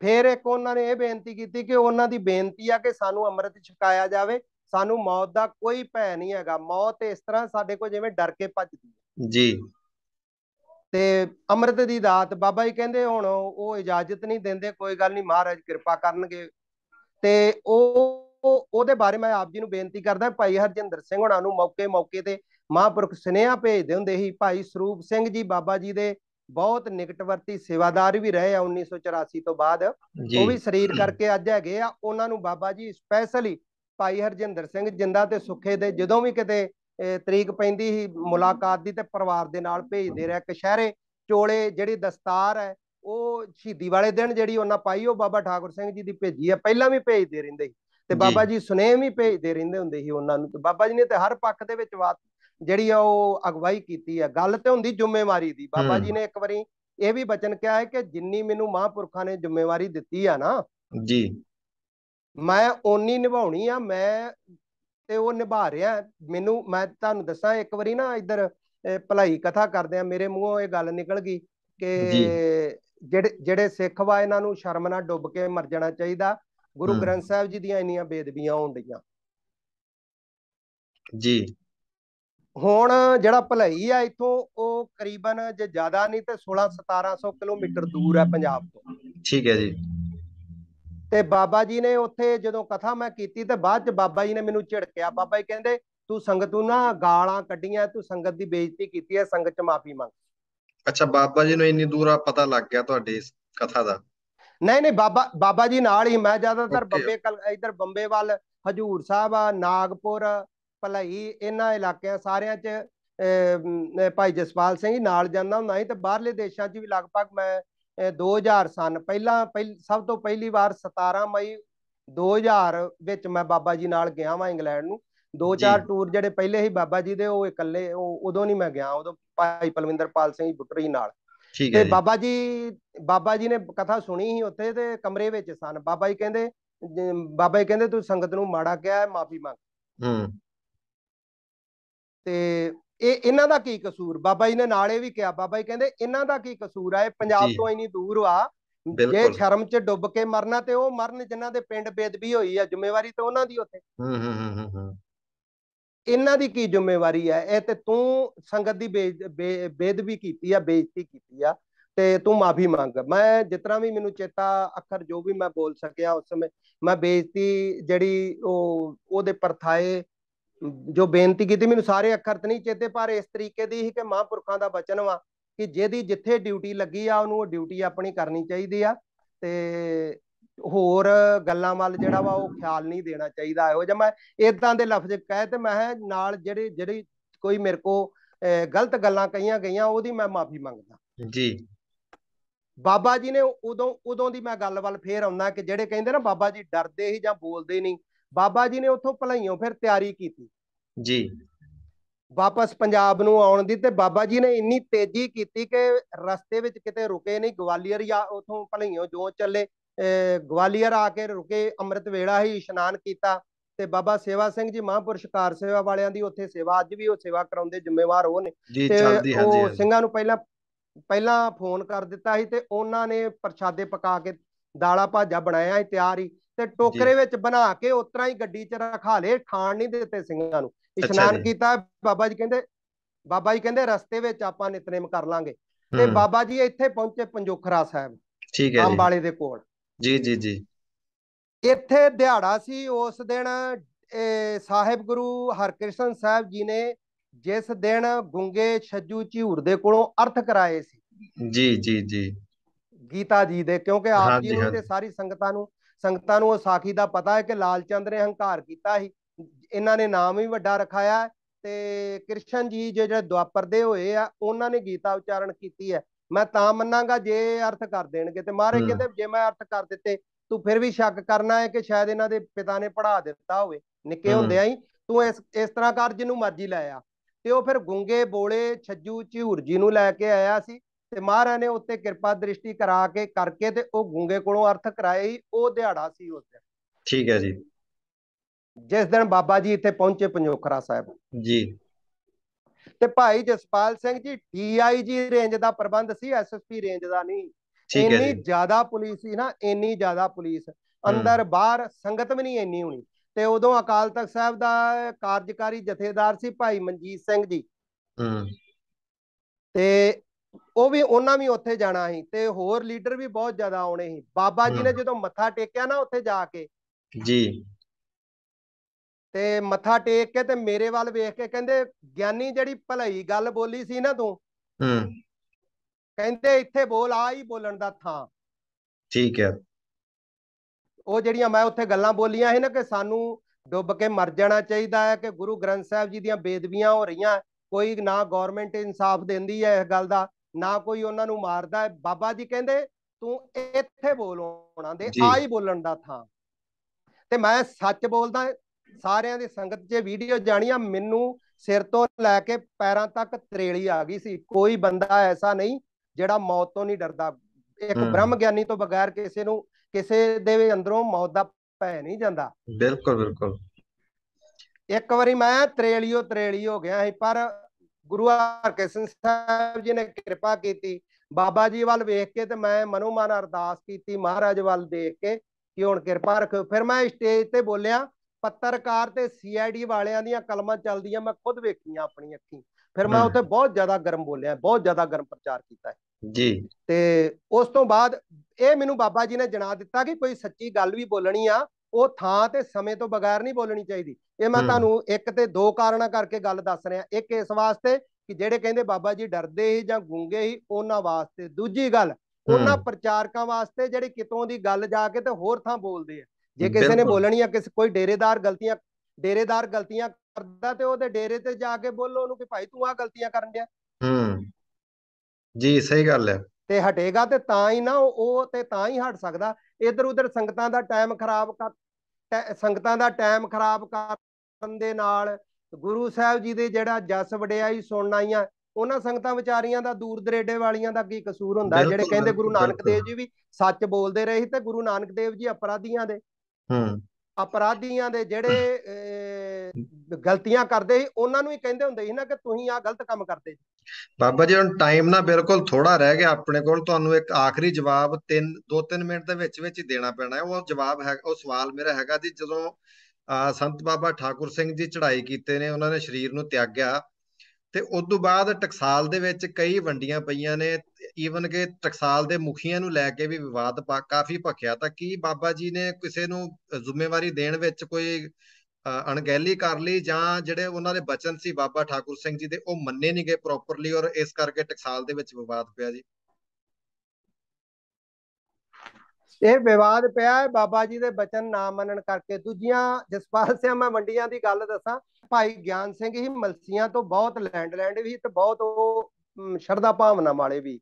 ਫਿਰ ਇੱਕ ਉਹਨਾਂ ਨੇ ਇਹ ਬੇਨਤੀ ਕੀਤੀ ਕਿ ਉਹਨਾਂ ਦੀ ਬੇਨਤੀ ਆ ਕਿ ਸਾਨੂੰ ਅੰਮ੍ਰਿਤ ਛਕਾਇਆ ਜਾਵੇ ਸਾਨੂੰ ਮੌਤ ਦਾ ਕੋਈ ਭੈ ਨਹੀਂ ਹੈਗਾ ਮੌਤ ਇਸ ਤਰ੍ਹਾਂ ਸਾਡੇ ਕੋਲ ਜਿਵੇਂ ਡਰ ਕੇ ਭੱਜਦੀ ਜੀ ਤੇ ਅੰਮ੍ਰਿਤ ਦੀ ਦਾਤ ਬਾਬਾ ਜੀ ਕਹਿੰਦੇ ਹੁਣ ਉਹ ਇਜਾਜ਼ਤ ਨਹੀਂ ਦਿੰਦੇ ਕੋਈ ਗੱਲ ਨਹੀਂ ਮਹਾਰਾਜ ਕਿਰਪਾ ਕਰਨਗੇ ਤੇ ਉਹ ਉਹਦੇ ਬਾਰੇ ਮੈਂ ਆਪ ਜੀ ਨੂੰ ਬੇਨਤੀ ਕਰਦਾ ਭਾਈ ਹਰਜਿੰਦਰ ਸਿੰਘ ਹੁਣਾਂ ਨੂੰ ਮੌਕੇ ਮੌਕੇ ਤੇ ਮਹਾਂਪੁਰਖ ਸੁਨੇਹਾ ਭੇਜਦੇ ਹੁੰਦੇ ਸੀ ਭਾਈ ਸਰੂਪ ਸਿੰਘ ਜੀ ਬਾਬਾ ਜੀ ਦੇ ਬਹੁਤ ਨਿਕਟਵਰਤੀ ਸੇਵਾਦਾਰ ਵੀ ਰਹੇ ਆ 1984 ਤੋਂ ਬਾਅਦ ਉਹ ਵੀ ਸਰੀਰ ਕਰਕੇ ਅੱਜ ਹੈਗੇ ਆ ਉਹਨਾਂ ਨੂੰ ਬਾਬਾ ਜੀ ਸਪੈਸ਼ਲੀ ਭਾਈ ਹਰਜਿੰਦਰ ਸਿੰਘ ਜਿੰਦਾ ਤੇ ਸੁਖੇ ਦੇ ਜਦੋਂ ਵੀ ਕਿਤੇ ਤਰੀਕ ਪੈਂਦੀ ਸੀ ਮੁਲਾਕਾਤ ਦੀ ਤੇ ਪਰਿਵਾਰ ਦੇ ਨਾਲ ਭੇਜਦੇ ਰਹੇ ਕਸ਼ਹਿਰੇ ਚੋਲੇ ਜਿਹੜੀ ਦਸਤਾਰ ਹੈ ਉਹ ਸ਼ਹੀਦੀ ਵਾਲੇ ਦਿਨ ਜਿਹੜੀ ਉਹਨਾਂ ਪਾਈ ਉਹ ਬਾਬਾ ਠਾਕੁਰ ਸਿੰਘ ਜੀ ਦੀ ਭੇਜੀ ਆ ਪਹਿਲਾਂ ਵੀ ਭੇਜਦੇ ਰਹਿੰਦੇ ਸੀ ਤੇ ਬਾਬਾ ਜੀ ਸੁਨੇਹ ਵੀ ਭੇਜਦੇ ਰਹਿੰਦੇ ਹੁੰਦੇ ਸੀ ਉਹਨਾਂ ਨੂੰ ਤੇ ਬਾਬਾ ਜੀ ਨੇ ਤੇ ਹਰ ਪੱਖ ਦੇ ਵਿੱਚ ਜਿਹੜੀ ਆ ਉਹ ਅਗਵਾਈ ਕੀਤੀ ਆ ਗੱਲ ਤੇ ਹੁੰਦੀ ਜ਼ਿੰਮੇਵਾਰੀ ਦੀ ਬਾਬਾ ਜੀ ਨੇ ਇੱਕ ਵਾਰੀ ਇਹ ਵੀ ਬਚਨ ਕਿਹਾ ਹੈ ਕਿ ਜਿੰਨੀ ਮੈਨੂੰ ਮਹਾਂਪੁਰਖਾਂ ਨੇ ਜ਼ਿੰਮੇਵਾਰੀ ਦਿੱਤੀ ਆ ਨਾ ਜੀ ਮੈਂ ਓਨੀ ਨਿਭਾਉਣੀ ਆ ਮੈਂ ਤੇ ਉਹ ਨਿਭਾ ਰਿਹਾ ਮੈਨੂੰ ਮੈਂ ਤੁਹਾਨੂੰ ਦੱਸਾਂ ਇੱਕ ਵਾਰੀ ਨਾ ਇੱਧਰ ਭਲਾਈ ਕਥਾ ਕਰਦੇ ਆ ਮੇਰੇ ਮੂੰਹੋਂ ਇਹ ਗੱਲ ਨਿਕਲ ਗਈ ਕਿ ਜਿਹੜੇ ਜਿਹੜੇ ਸਿੱਖ ਵਾ ਇਹਨਾਂ ਨੂੰ ਸ਼ਰਮ ਨਾਲ ਡੁੱਬ ਕੇ ਮਰ ਜਾਣਾ ਚਾਹੀਦਾ ਗੁਰੂ ਗ੍ਰੰਥ ਸਾਹਿਬ ਜੀ ਦੀਆਂ ਇੰਨੀਆਂ ਬੇਦਬੀਆਂ ਹੋਣ ਡੀਆਂ ਜੀ ਹੁਣ ਜਿਹੜਾ ਭਲਈ ਆ ਇਥੋਂ ਉਹ ਕਰੀਬਨ ਜੇ ਜ਼ਿਆਦਾ ਨਹੀਂ ਤੇ 16 1700 ਕਿਲੋਮੀਟਰ ਦੂਰ ਹੈ ਪੰਜਾਬ ਤੋਂ ਠੀਕ ਹੈ ਜੀ ਤੇ ਬਾਬਾ ਜੀ ਨੇ ਉੱਥੇ ਜਦੋਂ ਕਥਾ ਮੈਂ ਕੀਤੀ ਤੇ ਬਾਅਦ ਚ ਬਾਬਾ ਜੀ ਨੇ ਮੈਨੂੰ ਝਿੜਕਿਆ ਬਾਬਾ ਜੀ ਕਹਿੰਦੇ ਤੂੰ ਸੰਗਤ ਨੂੰ ਨਾ ਗਾਲਾਂ ਕੱਢੀਆਂ ਤੂੰ ਸੰਗਤ ਦੀ ਬੇਇੱਜ਼ਤੀ ਕੀਤੀ ਹੈ ਸੰਗਤ ਚ ਮਾਫੀ ਮੰਗ ਅੱਛਾ ਬਾਬਾ ਜੀ ਨੂੰ ਇੰਨੀ ਦੂਰ ਆ ਪਤਾ ਲੱਗ ਗਿਆ ਤੁਹਾਡੀ ਇਸ ਕਥਾ ਦਾ ਨਹੀਂ ਨਹੀਂ ਬਾਬਾ ਬਾਬਾ ਜੀ ਨਾਲ ਹੀ ਮੈਂ ਜ਼ਿਆਦਾਤਰ ਬੰਬੇ ਇਧਰ ਬੰਬੇ ਵੱਲ ਹਜੂਰ ਸਾਹਿਬ ਆ ਨਾਗਪੁਰ ਭਲਾਈ ਇਹਨਾਂ ਇਲਾਕਿਆਂ ਸਾਰਿਆਂ 'ਚ ਭਾਈ ਜਸਪਾਲ ਸਿੰਘ ਨਾਲ ਜਾਂਦਾ ਹੁੰਦਾ ਸੀ ਤੇ ਬਾਹਰਲੇ ਦੇਸ਼ਾਂ 'ਚ ਵੀ ਲਗਭਗ ਮੈਂ 2000 ਸਨ ਪਹਿਲਾਂ ਸਭ ਤੋਂ ਪਹਿਲੀ ਵਾਰ 17 ਮਈ 2000 ਵਿੱਚ ਮੈਂ ਬਾਬਾ ਜੀ ਨਾਲ ਗਿਆ ਵਾਂ ਇੰਗਲੈਂਡ ਨੂੰ ਦੋ ਚਾਰ ਟੂਰ ਜਿਹੜੇ ਪਹਿਲੇ ਹੀ ਬਾਬਾ ਜੀ ਦੇ ਉਹ ਇਕੱਲੇ ਉਦੋਂ ਨਹੀਂ ਮੈਂ ਗਿਆ ਉਦੋਂ ਭਾਈ ਪਲਵਿੰਦਰਪਾਲ ਸਿੰਘ ਬੁੱਟਰੀ ਨਾਲ ਤੇ ਬਾਬਾ ਜੀ ਬਾਬਾ ਜੀ ਨੇ ਕਥਾ ਸੁਣੀ ਸੀ ਉੱਥੇ ਤੇ ਕਮਰੇ ਵਿੱਚ ਸਨ ਬਾਬਾ ਜੀ ਕਹਿੰਦੇ ਬਾਬਾ ਜੀ ਕਹਿੰਦੇ ਤੂੰ ਸੰਗਤ ਨੂੰ ਮਾੜਾ ਕਿਹਾ ਮਾਫੀ ਮੰਗ ਹੂੰ ਤੇ ਇਹ ਇਹਨਾਂ ਦਾ ਕੀ ਕਸੂਰ ਬਾਬਾ ਜੀ ਨੇ ਨਾਲੇ ਵੀ ਕਿਹਾ ਬਾਬਾ ਜੀ ਕਹਿੰਦੇ ਇਹਨਾਂ ਦਾ ਕੀ ਕਸੂਰ ਆ ਇਹ ਪੰਜਾਬ ਤੋਂ ਇੰਨੀ ਦੂਰ ਆ ਜੇ ਸ਼ਰਮ 'ਚ ਡੁੱਬ ਕੇ ਮਰਨਾ ਤੇ ਉਹ ਮਰਨ ਜਿਨ੍ਹਾਂ ਦੇ ਪਿੰਡ ਬੇਦਬੀ ਹੋਈ ਆ ਜ਼ਿੰਮੇਵਾਰੀ ਤਾਂ ਉਹਨਾਂ ਦੀ ਉੱਥੇ ਹੂੰ ਹੂੰ ਹੂੰ ਇਹਨਾਂ ਦੀ ਕੀ ਜ਼ਿੰਮੇਵਾਰੀ ਆ ਇਹ ਤੇ ਤੂੰ ਸੰਗਤ ਦੀ ਬੇਦਬੀ ਕੀਤੀ ਆ ਬੇਇੱਜ਼ਤੀ ਕੀਤੀ ਆ ਤੇ ਤੂੰ ਮਾਫੀ ਮੰਗ ਮੈਂ ਜਿਤਨਾ ਵੀ ਮੈਨੂੰ ਚੇਤਾ ਅੱਖਰ ਜੋ ਵੀ ਮੈਂ ਬੋਲ ਸਕਿਆ ਉਸ ਸਮੇਂ ਮੈਂ ਬੇਇੱਜ਼ਤੀ ਜਿਹੜੀ ਉਹ ਉਹਦੇ ਪਰਥਾਏ ਜੋ ਬੇਨਤੀ ਕੀਤੀ ਮੈਨੂੰ ਸਾਰੇ ਅੱਖਰ ਤੇ ਨਹੀਂ ਚੇਤੇ ਪਰ ਇਸ ਤਰੀਕੇ ਦੀ ਹੀ ਕਿ ਮਹਾਂਪੁਰਖਾਂ ਦਾ ਬਚਨ ਵਾ ਕਿ ਜਿਹਦੀ ਜਿੱਥੇ ਡਿਊਟੀ ਲੱਗੀ ਆ ਉਹਨੂੰ ਉਹ ਡਿਊਟੀ ਆਪਣੀ ਕਰਨੀ ਚਾਹੀਦੀ ਆ ਤੇ ਹੋਰ ਗੱਲਾਂ ਵੱਲ ਜਿਹੜਾ ਵਾ ਉਹ ਖਿਆਲ ਨਹੀਂ ਦੇਣਾ ਚਾਹੀਦਾ ਇਹੋ ਜਿਹਾ ਮੈਂ ਇਦਾਂ ਦੇ ਲਫ਼ਜ਼ ਕਹਿ ਤੇ ਮੈਂ ਨਾਲ ਜਿਹੜੇ ਜਿਹੜੀ ਕੋਈ ਮੇਰੇ ਕੋ ਗਲਤ ਗੱਲਾਂ ਕਹੀਆਂ ਗਈਆਂ ਉਹਦੀ ਮੈਂ ਮਾਫੀ ਮੰਗਦਾ ਜੀ ਬਾਬਾ ਜੀ ਨੇ ਉਦੋਂ ਉਦੋਂ ਦੀ ਮੈਂ ਗੱਲ ਵੱਲ ਫੇਰ ਆਉਂਦਾ ਕਿ ਜਿਹੜੇ ਕਹਿੰਦੇ ਨਾ ਬਾਬਾ ਜੀ ਡਰਦੇ ਹੀ ਜਾਂ ਬੋਲਦੇ ਨਹੀਂ ਬਾਬਾ ਜੀ ਨੇ ਉੱਥੋਂ ਭਲਾਈਆਂ ਫਿਰ ਤਿਆਰੀ ਕੀਤੀ ਜੀ ਵਾਪਸ ਪੰਜਾਬ ਨੂੰ ਆਉਣ ਦੀ ਤੇ ਬਾਬਾ ਜੀ ਨੇ ਇੰਨੀ ਤੇਜ਼ੀ ਕੀਤੀ ਕਿ ਰਸਤੇ ਵਿੱਚ ਕਿਤੇ ਰੁਕੇ ਨਹੀਂ ਗਵਾਲੀਅਰ ਜਾਂ ਉੱਥੋਂ ਭਲਾਈਆਂ ਜੋ ਚੱਲੇ ਗਵਾਲੀਅਰ ਆ ਕੇ ਰੁਕੇ ਅੰਮ੍ਰਿਤ ਵੇਲਾ ਹੀ ਇਸ਼ਨਾਨ ਕੀਤਾ ਤੇ ਬਾਬਾ ਸੇਵਾ ਸਿੰਘ ਜੀ ਮਹਾਂਪੁਰਸ਼ ਕਾਰ ਸੇਵਾ ਵਾਲਿਆਂ ਦੀ ਉੱਥੇ ਸੇਵਾ ਅੱਜ ਵੀ ਉਹ ਸੇਵਾ ਕਰਾਉਂਦੇ ਜ਼ਿੰਮੇਵਾਰ ਉਹ ਨੇ ਤੇ ਉਹ ਸਿੰਘਾਂ ਨੂੰ ਪਹਿਲਾਂ ਪਹਿਲਾਂ ਫੋਨ ਕਰ ਦਿੱਤਾ ਸੀ ਤੇ ਉਹਨਾਂ ਨੇ ਪ੍ਰਸ਼ਾਦੇ ਪਕਾ ਕੇ ਦਾਲਾ ਭਾਜਾ ਬਣਾਇਆ ਤਿਆਰ ਹੀ ਤੇ ਟੋਕਰੇ ਵਿੱਚ ਬਣਾ ਕੇ ਉਤਰਾ ਹੀ ਗੱਡੀ 'ਚ ਰਖਾ ਲੇ ਖਾਣ ਨਹੀਂ ਦਿੱਤੇ ਸਿੰਘਾਂ ਨੂੰ ਇਸ਼ਨਾਨ ਕੀਤਾ ਬਾਬਾ ਜੀ ਕਹਿੰਦੇ ਬਾਬਾ ਜੀ ਕਹਿੰਦੇ ਰਸਤੇ ਵਿੱਚ ਆਪਾਂ ਨਿਤਨੇਮ ਕਰ ਲਾਂਗੇ ਤੇ ਬਾਬਾ ਜੀ ਇੱਥੇ ਪਹੁੰਚੇ ਪੰਜੋਖਰਾ ਸਾਹਿਬ ਠੀਕ ਹੈ ਜੀ ਅੰਬਾਲੇ ਦੇ ਕੋਲ ਜੀ ਜੀ ਜੀ ਇੱਥੇ ਦਿਹਾੜਾ ਸੀ ਉਸ ਦਿਨ ਸਾਹਿਬ ਗੁਰੂ ਹਰਕ੍ਰਿਸ਼ਨ ਸਾਹਿਬ ਜੀ ਨੇ ਜਿਸ ਦਿਨ ਗੁੰਗੇ ਛੱਜੂ ਝੂਰ ਦੇ ਕੋਲੋਂ ਅਰਥ ਕਰਾਏ ਸੀ ਜੀ ਜੀ ਜੀ ਗੀਤਾ ਜੀ ਦੇ ਕਿਉਂਕਿ ਆਪ ਜੀ ਨੂੰ ਤੇ ਸਾਰੀ ਸੰਗਤਾਂ ਨੂੰ ਸੰਗਤਾਂ ਨੂੰ ਉਹ ਸਾਖੀ ਦਾ ਪਤਾ ਹੈ ਕਿ ਲਾਲ ਚੰਦ ਨੇ ਹੰਕਾਰ ਕੀਤਾ ਸੀ ਇਹਨਾਂ ਨੇ ਨਾਮ ਵੀ ਵੱਡਾ ਰਖਾਇਆ ਤੇ ਕ੍ਰਿਸ਼ਨ ਜੀ ਜਿਹੜੇ ਦੁਆਪਰ ਦੇ ਹੋਏ ਆ ਉਹਨਾਂ ਨੇ ਗੀਤਾ ਉਚਾਰਨ ਕੀਤੀ ਹੈ ਮੈਂ ਤਾਂ ਮੰਨਾਂਗਾ ਜੇ ਅਰਥ ਕਰ ਦੇਣਗੇ ਤੇ ਮਾਰੇ ਕਹਿੰਦੇ ਜੇ ਮੈਂ ਅਰਥ ਕਰ ਦਿੱਤੇ ਤੂੰ ਫਿਰ ਵੀ ਸ਼ੱਕ ਕਰਨਾ ਹੈ ਕਿ ਸ਼ਾਇਦ ਇਹਨਾਂ ਦੇ ਪਿਤਾ ਨੇ ਪੜਾ ਦਿੱਤਾ ਹੋਵੇ ਨਿੱਕੇ ਹੁੰਦਿਆਂ ਹੀ ਤੂੰ ਇਸ ਇਸ ਤਰ੍ਹਾਂ ਕਰ ਜਿਹਨੂੰ ਮਰਜ਼ੀ ਲੈ ਆ ਤੇ ਉਹ ਫਿਰ ਗੁੰਗੇ ਬੋਲੇ ਛੱਜੂ ਝੂਰ ਜੀ ਨੂੰ ਲੈ ਕੇ ਆਇਆ ਸੀ ਤੇ ਮਹਾਰਾਜ ਨੇ ਉੱਤੇ ਕਿਰਪਾ ਦ੍ਰਿਸ਼ਟੀ ਕਰਾ ਕੇ ਕਰਕੇ ਤੇ ਉਹ ਗੂੰਗੇ ਕੋਲੋਂ ਅਰਥ ਕਰਾਈ ਉਹ ਦਿਹਾੜਾ ਸੀ ਉਸ ਦਿਨ ਠੀਕ ਹੈ ਜੀ ਜਿਸ ਦਿਨ ਬਾਬਾ ਜੀ ਇੱਥੇ ਪਹੁੰਚੇ ਪੰਜੋਖਰਾ ਸਾਹਿਬ ਜੀ ਤੇ ਭਾਈ ਜਸਪਾਲ ਸਿੰਘ ਜੀ ਡੀਆਈਜੀ ਰੇਂਜ ਦਾ ਪ੍ਰਬੰਧ ਸੀ ਐਸਐਸਪੀ ਰੇਂਜ ਦਾ ਨਹੀਂ ਇੰਨੀ ਜ਼ਿਆਦਾ ਪੁਲਿਸ ਸੀ ਨਾ ਇੰਨੀ ਜ਼ਿਆਦਾ ਪੁਲਿਸ ਅੰਦਰ ਬਾਹਰ ਸੰਗਤ ਵੀ ਨਹੀਂ ਇੰਨੀ ਹੋਣੀ ਤੇ ਉਦੋਂ ਅਕਾਲ ਤਖਤ ਸਾਹਿਬ ਦਾ ਕਾਰਜਕਾਰੀ ਜਥੇਦਾਰ ਸੀ ਭਾਈ ਮਨਜੀਤ ਸਿੰਘ ਜੀ ਹੂੰ ਤੇ ਉਹ ਵੀ ਉਹਨਾਂ ਵੀ ਉੱਥੇ ਜਾਣਾ ਸੀ ਤੇ ਹੋਰ ਲੀਡਰ ਵੀ ਬਹੁਤ ਜ਼ਿਆਦਾ ਆਉਣੇ ਸੀ ਬਾਬਾ ਜੀ ਨੇ ਜਦੋਂ ਮੱਥਾ ਟੇਕਿਆ ਨਾ ਉੱਥੇ ਜਾ ਕੇ ਜੀ ਤੇ ਮੱਥਾ ਟੇਕ ਕੇ ਤੇ ਮੇਰੇ ਵੱਲ ਵੇਖ ਕੇ ਕਹਿੰਦੇ ਗਿਆਨੀ ਜਿਹੜੀ ਭਲਾਈ ਗੱਲ ਬੋਲੀ ਸੀ ਨਾ ਤੂੰ ਹੂੰ ਕਹਿੰਦੇ ਇੱਥੇ ਬੋਲ ਆ ਹੀ ਬੋਲਣ ਦਾ ਥਾਂ ਠੀਕ ਹੈ ਉਹ ਜਿਹੜੀਆਂ ਮੈਂ ਉੱਥੇ ਗੱਲਾਂ ਬੋਲੀਆਂ ਸੀ ਨਾ ਕਿ ਸਾਨੂੰ ਡੁੱਬ ਕੇ ਮਰ ਜਾਣਾ ਚਾਹੀਦਾ ਹੈ ਕਿ ਗੁਰੂ ਗ੍ਰੰਥ ਸਾਹਿਬ ਜੀ ਦੀਆਂ ਬੇਦਬੀਆਂ ਹੋ ਰਹੀਆਂ ਕੋਈ ਨਾ ਗਵਰਨਮੈਂਟ ਇਨਸਾਫ ਦਿੰਦੀ ਹੈ ਇਸ ਗੱਲ ਦਾ ਨਾ ਕੋਈ ਉਹਨਾਂ ਨੂੰ ਮਾਰਦਾ ਹੈ ਬਾਬਾ ਜੀ ਕਹਿੰਦੇ ਤੂੰ ਇੱਥੇ ਬੋਲ ਦੇ ਆ ਹੀ ਬੋਲਣ ਦਾ ਥਾਂ ਤੇ ਮੈਂ ਸੱਚ ਬੋਲਦਾ ਸਾਰਿਆਂ ਦੀ ਸੰਗਤ 'ਚ ਵੀਡੀਓ ਜਾਣੀ ਆ ਮੈਨੂੰ ਸਿਰ ਤੋਂ ਲੈ ਕੇ ਪੈਰਾਂ ਤੱਕ ਤਰੇਲੀ ਆ ਗਈ ਸੀ ਕੋਈ ਬੰਦਾ ਐਸਾ ਨਹੀਂ ਜਿਹੜਾ ਮੌਤ ਤੋਂ ਨਹੀਂ ਡਰਦਾ ਇੱਕ ਬ੍ਰਹਮ ਗਿਆਨੀ ਤੋਂ ਬਗੈਰ ਕਿਸੇ ਨੂੰ ਕਿਸੇ ਦੇ ਅੰਦਰੋਂ ਮੌਤ ਦਾ ਭੈ ਨਹੀਂ ਜਾਂਦਾ ਬਿਲਕੁਲ ਬਿਲਕੁਲ ਇੱਕ ਵਾਰੀ ਮੈਂ ਤਰੇਲੀਓ ਤਰੇਲੀ ਹੋ ਗਿਆ ਸੀ ਪਰ ਗੁਰੂ ਹਰਕ੍ਰਿਸ਼ਨ ਸਾਹਿਬ ਜੀ ਨੇ ਕਿਰਪਾ ਕੀਤੀ ਬਾਬਾ ਜੀ ਵੱਲ ਵੇਖ ਕੇ ਤੇ ਮੈਂ ਮਨੋ ਮਨ ਅਰਦਾਸ ਕੀਤੀ ਮਹਾਰਾਜ ਵੱਲ ਦੇਖ ਕੇ ਕਿ ਹੁਣ ਕਿਰਪਾ ਰੱਖੋ ਫਿਰ ਮੈਂ ਸਟੇਜ ਤੇ ਬੋਲਿਆ ਪੱਤਰਕਾਰ ਤੇ ਸੀਆਈਡੀ ਵਾਲਿਆਂ ਦੀਆਂ ਕਲਮਾਂ ਚੱਲਦੀਆਂ ਮੈਂ ਖੁਦ ਵੇਖੀਆਂ ਆਪਣੀ ਅੱਖੀਂ ਫਿਰ ਮੈਂ ਉੱਥੇ ਬਹੁਤ ਜ਼ਿਆਦਾ ਗਰਮ ਬੋਲਿਆ ਬਹੁਤ ਜ਼ਿਆਦਾ ਗਰਮ ਪ੍ਰਚਾਰ ਕੀਤਾ ਜੀ ਤੇ ਉਸ ਤੋਂ ਬਾਅਦ ਇਹ ਮੈਨੂੰ ਬਾਬਾ ਜੀ ਨੇ ਜਣਾ ਦਿੱਤਾ ਕਿ ਕੋਈ ਸੱਚੀ ਗੱਲ ਵੀ ਬੋਲਣੀ ਆ ਉਹ ਥਾਂ ਤੇ ਸਮੇਂ ਤੋਂ ਬਗੈਰ ਨਹੀਂ ਬੋਲਣੀ ਚਾਹੀਦੀ ਇਹ ਮੈਂ ਤੁਹਾਨੂੰ ਇੱਕ ਤੇ ਦੋ ਕਾਰਨਾਂ ਕਰਕੇ ਗੱਲ ਦੱਸ ਰਿਹਾ ਇੱਕ ਇਸ ਵਾਸਤੇ ਕਿ ਜਿਹੜੇ ਕਹਿੰਦੇ ਬਾਬਾ ਜੀ ਡਰਦੇ ਹੀ ਜਾਂ ਗੁੰਗੇ ਹੀ ਉਹਨਾਂ ਵਾਸਤੇ ਦੂਜੀ ਗੱਲ ਉਹਨਾਂ ਪ੍ਰਚਾਰਕਾਂ ਵਾਸਤੇ ਜਿਹੜੇ ਕਿਤੋਂ ਦੀ ਗੱਲ ਜਾ ਕੇ ਤੇ ਹੋਰ ਥਾਂ ਬੋਲਦੇ ਆ ਜੇ ਕਿਸੇ ਨੇ ਬੋਲਣੀ ਆ ਕਿਸੇ ਕੋਈ ਡੇਰੇਦਾਰ ਗਲਤੀਆਂ ਡੇਰੇਦਾਰ ਗਲਤੀਆਂ ਕਰਦਾ ਤੇ ਉਹਦੇ ਡੇਰੇ ਤੇ ਜਾ ਕੇ ਬੋਲੋ ਉਹਨੂੰ ਕਿ ਭਾਈ ਤੂੰ ਆ ਗਲਤੀਆਂ ਕਰਨ ਡਿਆ ਹੂੰ ਜੀ ਸਹੀ ਗੱਲ ਹੈ ਤੇ ਹਟੇਗਾ ਤੇ ਤਾਂ ਹੀ ਨਾ ਉਹ ਤੇ ਤਾਂ ਹੀ ਹਟ ਸਕਦਾ ਇਧਰ ਉਧਰ ਸੰਗਤਾਂ ਦਾ ਟਾਈਮ ਖਰਾਬ ਕਰ ਸੰਗਤਾਂ ਦਾ ਟਾਈਮ ਖਰਾਬ ਕਰਨ ਦੇ ਨਾਲ ਗੁਰੂ ਸਾਹਿਬ ਜੀ ਦੇ ਜਿਹੜਾ ਜਸ ਵਡਿਆਈ ਸੁਣਨ ਆਈਆਂ ਉਹਨਾਂ ਸੰਗਤਾਂ ਵਿਚਾਰੀਆਂ ਦਾ ਦੂਰ ਦਰੇਡੇ ਵਾਲੀਆਂ ਦਾ ਕੀ ਕਸੂਰ ਹੁੰਦਾ ਜਿਹੜੇ ਕਹਿੰਦੇ ਗੁਰੂ ਨਾਨਕ ਦੇਵ ਜੀ ਵੀ ਸੱਚ ਬੋਲਦੇ ਰਹੇ ਤੇ ਗੁਰੂ ਨਾਨਕ ਦੇਵ ਜੀ ਅਪਰਾਧੀਆਂ ਦੇ ਹੂੰ ਅਪਰਾਧੀਆਂ ਦੇ ਜਿਹੜੇ ਗਲਤੀਆਂ ਕਰਦੇ ਸੀ ਉਹਨਾਂ ਨੂੰ ਹੀ ਕਹਿੰਦੇ ਹੁੰਦੇ ਸੀ ਨਾ ਕਿ ਤੁਸੀਂ ਆ ਗਲਤ ਕੰਮ ਕਰਦੇ ਬਾਬਾ ਜੀ ਹੁਣ ਟਾਈਮ ਨਾ ਬਿਲਕੁਲ ਥੋੜਾ ਰਹਿ ਗਿਆ ਆਪਣੇ ਕੋਲ ਤੁਹਾਨੂੰ ਇੱਕ ਆਖਰੀ ਜਵਾਬ 3 2-3 ਮਿੰਟ ਦੇ ਵਿੱਚ ਵਿੱਚ ਹੀ ਦੇਣਾ ਪੈਣਾ ਹੈ ਉਹ ਜਵਾਬ ਹੈ ਉਹ ਸਵਾਲ ਮੇਰਾ ਹੈਗਾ ਜੀ ਜਦੋਂ ਸੰਤ ਬਾਬਾ ਠਾਕੁਰ ਸਿੰਘ ਜੀ ਚੜ੍ਹਾਈ ਕੀਤੇ ਨੇ ਉਹਨਾਂ ਨੇ ਸਰੀਰ ਨੂੰ ਤਿਆਗਿਆ ਤੇ ਉਸ ਤੋਂ ਬਾਅਦ ਟਕਸਾਲ ਦੇ ਵਿੱਚ ਕਈ ਵੰਡੀਆਂ ਪਈਆਂ ਨੇ ਈਵਨ ਕਿ ਟਕਸਾਲ ਦੇ ਮੁਖੀਆਂ ਨੂੰ ਲੈ ਕੇ ਵੀ ਵਿਵਾਦ ਕਾਫੀ ਭਖਿਆ ਤਾਂ ਕੀ ਬਾਬਾ ਜੀ ਨੇ ਕਿਸੇ ਨੂੰ ਜ਼ਿੰਮੇਵਾਰੀ ਦੇਣ ਵਿੱਚ ਕੋਈ ਅਣਗਹਿਲੀ ਕਰ ਲਈ ਜਾਂ ਜਿਹੜੇ ਉਹਨਾਂ ਦੇ ਬਚਨ ਸੀ ਬਾਬਾ ਠਾਕੁਰ ਸਿੰਘ ਜੀ ਦੇ ਉਹ ਮੰਨੇ ਨਹੀਂ ਗਏ ਪ੍ਰੋਪਰਲੀ ਔਰ ਇਸ ਕਰਕੇ ਟਕਸਾਲ ਦੇ ਵਿੱਚ ਵਿਵਾਦ ਪਿਆ ਜੀ ਇਹ ਵਿਵਾਦ ਪਿਆ ਹੈ ਬਾਬਾ ਜੀ ਦੇ ਬਚਨ ਨਾ ਮੰਨਣ ਕਰਕੇ ਦੂਜੀਆਂ ਜਸਪਾਲ ਸਿੰਘ ਮੈਂ ਮੰਡੀਆਂ ਦੀ ਗੱਲ ਦੱਸਾਂ ਭਾਈ ਗਿਆਨ ਸਿੰਘ ਹੀ ਮਲਸੀਆਂ ਤੋਂ ਬਹੁਤ ਲੈਂਡ ਲੈਂਡ ਵੀ ਤੇ ਬਹੁਤ ਉਹ ਸ਼ਰਧਾ ਭਾਵਨਾ ਵਾਲੇ ਵੀ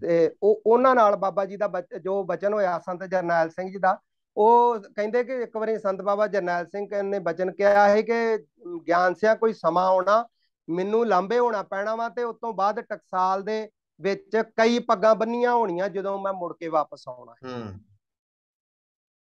ਤੇ ਉਹ ਉਹਨਾਂ ਨਾਲ ਬਾਬਾ ਜੀ ਦਾ ਜੋ ਬਚਨ ਹੋਇਆ ਸੰਤ ਜਰਨੈਲ ਸਿੰਘ ਜੀ ਦਾ ਉਹ ਕਹਿੰਦੇ ਕਿ ਇੱਕ ਵਾਰੀ ਸੰਤ ਬਾਬਾ ਜਰਨੈਲ ਸਿੰਘ ਨੇ ਬਚਨ ਕਿਹਾ ਹੈ ਕਿ ਗਿਆਨ ਸਿਆ ਕੋਈ ਸਮਾਂ ਆਉਣਾ ਮੈਨੂੰ ਲਾਂਬੇ ਹੋਣਾ ਪੈਣਾ ਵਾ ਤੇ ਉਸ ਤੋਂ ਬਾਅਦ ਟਕਸਾਲ ਦੇ ਵਿੱਚ ਕਈ ਪੱਗਾਂ ਬੰਨੀਆਂ ਹੋਣੀਆਂ ਜਦੋਂ ਮੈਂ ਮੁੜ ਕੇ ਵਾਪਸ ਆਉਣਾ ਹੂੰ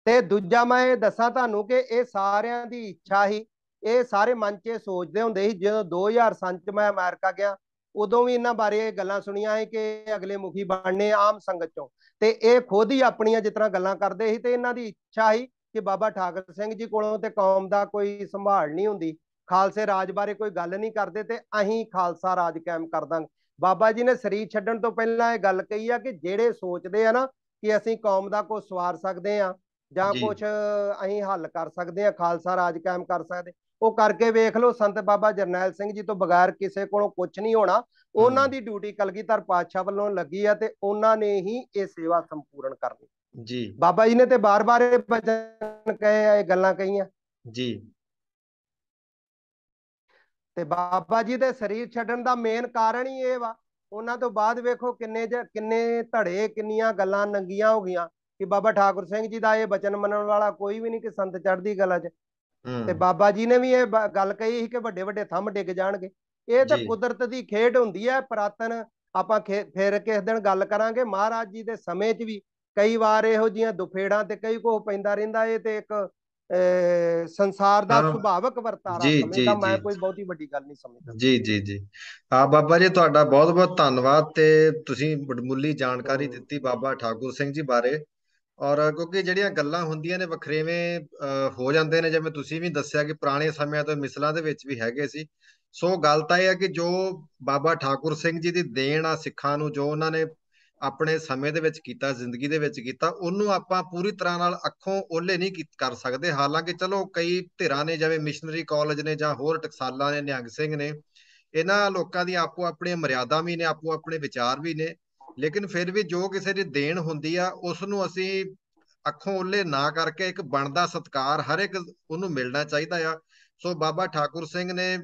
ਤੇ ਦੂਜਾ ਮੈਂ ਇਹ ਦੱਸਾਂ ਤੁਹਾਨੂੰ ਕਿ ਇਹ ਸਾਰਿਆਂ ਦੀ ਇੱਛਾ ਹੀ ਇਹ ਸਾਰੇ ਮਨ 'ਚ ਸੋਚਦੇ ਹੁੰਦੇ ਸੀ ਜਦੋਂ 2007 ਚ ਮੈਂ ਅਮਰੀਕਾ ਗਿਆ ਉਦੋਂ ਵੀ ਇਹਨਾਂ ਬਾਰੇ ਇਹ ਗੱਲਾਂ ਸੁਣੀਆਂ ਹੈ ਕਿ ਅਗਲੇ ਮੁਖੀ ਬਣਨੇ ਆਮ ਸੰਗਤ ਚੋਂ ਤੇ ਇਹ ਖੁਦ ਹੀ ਆਪਣੀਆਂ ਜਿਸ ਤਰ੍ਹਾਂ ਗੱਲਾਂ ਕਰਦੇ ਸੀ ਤੇ ਇਹਨਾਂ ਦੀ ਇੱਛਾ ਸੀ ਕਿ ਬਾਬਾ ਠਾਕਰ ਸਿੰਘ ਜੀ ਕੋਲੋਂ ਤੇ ਕੌਮ ਦਾ ਕੋਈ ਸੰਭਾਲ ਨਹੀਂ ਹੁੰਦੀ ਖਾਲਸੇ ਰਾਜ ਬਾਰੇ ਕੋਈ ਗੱਲ ਨਹੀਂ ਕਰਦੇ ਤੇ ਅਸੀਂ ਖਾਲਸਾ ਰਾਜ ਕਾਇਮ ਕਰ ਦਾਂਗੇ ਬਾਬਾ ਜੀ ਨੇ ਸਰੀਰ ਛੱਡਣ ਤੋਂ ਪਹਿਲਾਂ ਇਹ ਗੱਲ ਕਹੀ ਆ ਕਿ ਜਿਹੜੇ ਸੋਚਦੇ ਆ ਨਾ ਕਿ ਅਸੀਂ ਕੌਮ ਦਾ ਕੋ ਸਵਾਰ ਸਕਦੇ ਆ ਜਾਂ ਕੁਝ ਅਸੀਂ ਹੱਲ ਕਰ ਸਕਦੇ ਆ ਖਾਲਸਾ ਰਾਜ ਕਾਇਮ ਕਰ ਸਕਦੇ ਉਹ ਕਰਕੇ ਵੇਖ ਲਓ ਸੰਤ ਬਾਬਾ ਜਰਨੈਲ ਸਿੰਘ ਜੀ ਤੋਂ ਬਗੈਰ ਕਿਸੇ ਕੋਲੋਂ ਕੁਝ ਨਹੀਂ ਹੋਣਾ ਉਹਨਾਂ ਦੀ ਡਿਊਟੀ ਕਲਗੀਧਰ ਪਾਤਸ਼ਾਹ ਵੱਲੋਂ ਲੱਗੀ ਆ ਤੇ ਉਹਨਾਂ ਨੇ ਹੀ ਇਹ ਸੇਵਾ ਸੰਪੂਰਨ ਕਰਨੀ ਜੀ ਬਾਬਾ ਜੀ ਨੇ ਤੇ ਬਾਰ-ਬਾਰ ਇਹ ਬਚਨ ਕਹੇ ਆ ਇਹ ਗੱਲਾਂ ਕਹੀਆਂ ਜੀ ਤੇ ਬਾਬਾ ਜੀ ਦੇ ਸਰੀਰ ਛੱਡਣ ਦਾ ਮੇਨ ਕਾਰਨ ਹੀ ਇਹ ਵਾ ਉਹਨਾਂ ਤੋਂ ਬਾਅਦ ਵੇਖੋ ਕਿੰਨੇ ਕਿੰਨੇ ਧੜੇ ਕਿੰਨੀਆਂ ਗੱਲਾਂ ਨੰਗੀਆਂ ਹੋ ਗਈਆਂ ਕਿ ਬਾਬਾ ਠਾਕੁਰ ਸਿੰਘ ਜੀ ਦਾ ਇਹ ਬਚਨ ਮੰਨਣ ਵਾਲਾ ਕੋਈ ਵੀ ਨਹੀਂ ਕਿ ਸੰਤ ਚੜ੍ਹਦੀ ਕਲਾ 'ਚ ਤੇ ਬਾਬਾ ਜੀ ਨੇ ਵੀ ਇਹ ਗੱਲ ਕਹੀ ਸੀ ਕਿ ਵੱਡੇ ਵੱਡੇ ਥੰਮ ਡਿੱਗ ਜਾਣਗੇ ਇਹ ਤਾਂ ਕੁਦਰਤ ਦੀ ਖੇਡ ਹੁੰਦੀ ਹੈ ਪ੍ਰਾਤਨ ਆਪਾਂ ਫੇਰ ਕਿਸ ਦਿਨ ਗੱਲ ਕਰਾਂਗੇ ਮਹਾਰਾਜ ਜੀ ਦੇ ਸਮੇਂ 'ਚ ਵੀ ਕਈ ਵਾਰ ਇਹੋ ਜੀਆਂ ਦੁਫੇੜਾਂ ਤੇ ਕਈ ਕੋ ਪੈਂਦਾ ਰਹਿੰਦਾ ਇਹ ਤੇ ਇੱਕ ਸੰਸਾਰ ਦਾ ਸੁਭਾਵਿਕ ਵਰਤਾਰਾ ਸਮਝਦਾ ਮੈਂ ਕੋਈ ਬਹੁਤੀ ਵੱਡੀ ਗੱਲ ਨਹੀਂ ਸਮਝਦਾ ਜੀ ਜੀ ਜੀ ਆ ਬਾਬਾ ਜੀ ਤੁਹਾਡਾ ਬਹੁਤ ਬਹੁਤ ਧੰਨਵਾਦ ਤੇ ਤੁਸੀਂ ਬੜਮੁੱਲੀ ਜਾਣਕਾਰੀ ਦਿੱਤੀ ਬਾਬਾ ਠਾਕੁਰ ਸਿੰਘ ਜੀ ਬਾਰੇ ਔਰ ਕਿਉਂਕਿ ਜਿਹੜੀਆਂ ਗੱਲਾਂ ਹੁੰਦੀਆਂ ਨੇ ਵਖਰੇਵੇਂ ਹੋ ਜਾਂਦੇ ਨੇ ਜਿਵੇਂ ਤੁਸੀਂ ਵੀ ਦੱਸਿਆ ਕਿ ਪੁਰਾਣੇ ਸਮਿਆਂ ਤੋਂ ਮਿਸਲਾਂ ਦੇ ਵਿੱਚ ਵੀ ਹੈਗੇ ਸੀ ਸੋ ਗੱਲ ਤਾਂ ਇਹ ਹੈ ਕਿ ਜੋ ਬਾਬਾ ਠਾਕੁਰ ਸਿੰਘ ਜੀ ਦੀ ਦੇਣ ਆ ਸਿੱਖਾਂ ਨੂੰ ਜੋ ਉਹਨਾਂ ਨੇ ਆਪਣੇ ਸਮੇਂ ਦੇ ਵਿੱਚ ਕੀਤਾ ਜ਼ਿੰਦਗੀ ਦੇ ਵਿੱਚ ਕੀਤਾ ਉਹਨੂੰ ਆਪਾਂ ਪੂਰੀ ਤਰ੍ਹਾਂ ਨਾਲ ਅੱਖੋਂ ਓਲੇ ਨਹੀਂ ਕਰ ਸਕਦੇ ਹਾਲਾਂਕਿ ਚਲੋ ਕਈ ਧਿਰਾਂ ਨੇ ਜਿਵੇਂ ਮਿਸ਼ਨਰੀ ਕਾਲਜ ਨੇ ਜਾਂ ਹੋਰ ਟਕਸਾਲਾਂ ਨੇ ਨਿਹੰਗ ਸਿੰਘ ਨੇ ਇਹਨਾਂ ਲੋਕਾਂ ਦੀ ਆਪੋ ਆਪਣੀਆਂ ਮਰਿਆਦਾ ਵੀ ਨੇ ਆਪੋ ਆਪਣੇ ਵਿਚਾਰ ਵੀ ਨੇ ਲੇਕਿਨ ਫਿਰ ਵੀ ਜੋ ਕਿਸੇ ਦੀ ਦੇਣ ਹੁੰਦੀ ਆ ਉਸ ਨੂੰ ਅਸੀਂ ਅੱਖੋਂ ਓਲੇ ਨਾ ਕਰਕੇ ਇੱਕ ਬਣਦਾ ਸਤਕਾਰ ਹਰ ਇੱਕ ਉਹਨੂੰ ਮਿਲਣਾ ਚਾਹੀਦਾ ਆ ਸੋ ਬਾਬਾ ਠਾਕੁਰ ਸਿੰਘ ਨੇ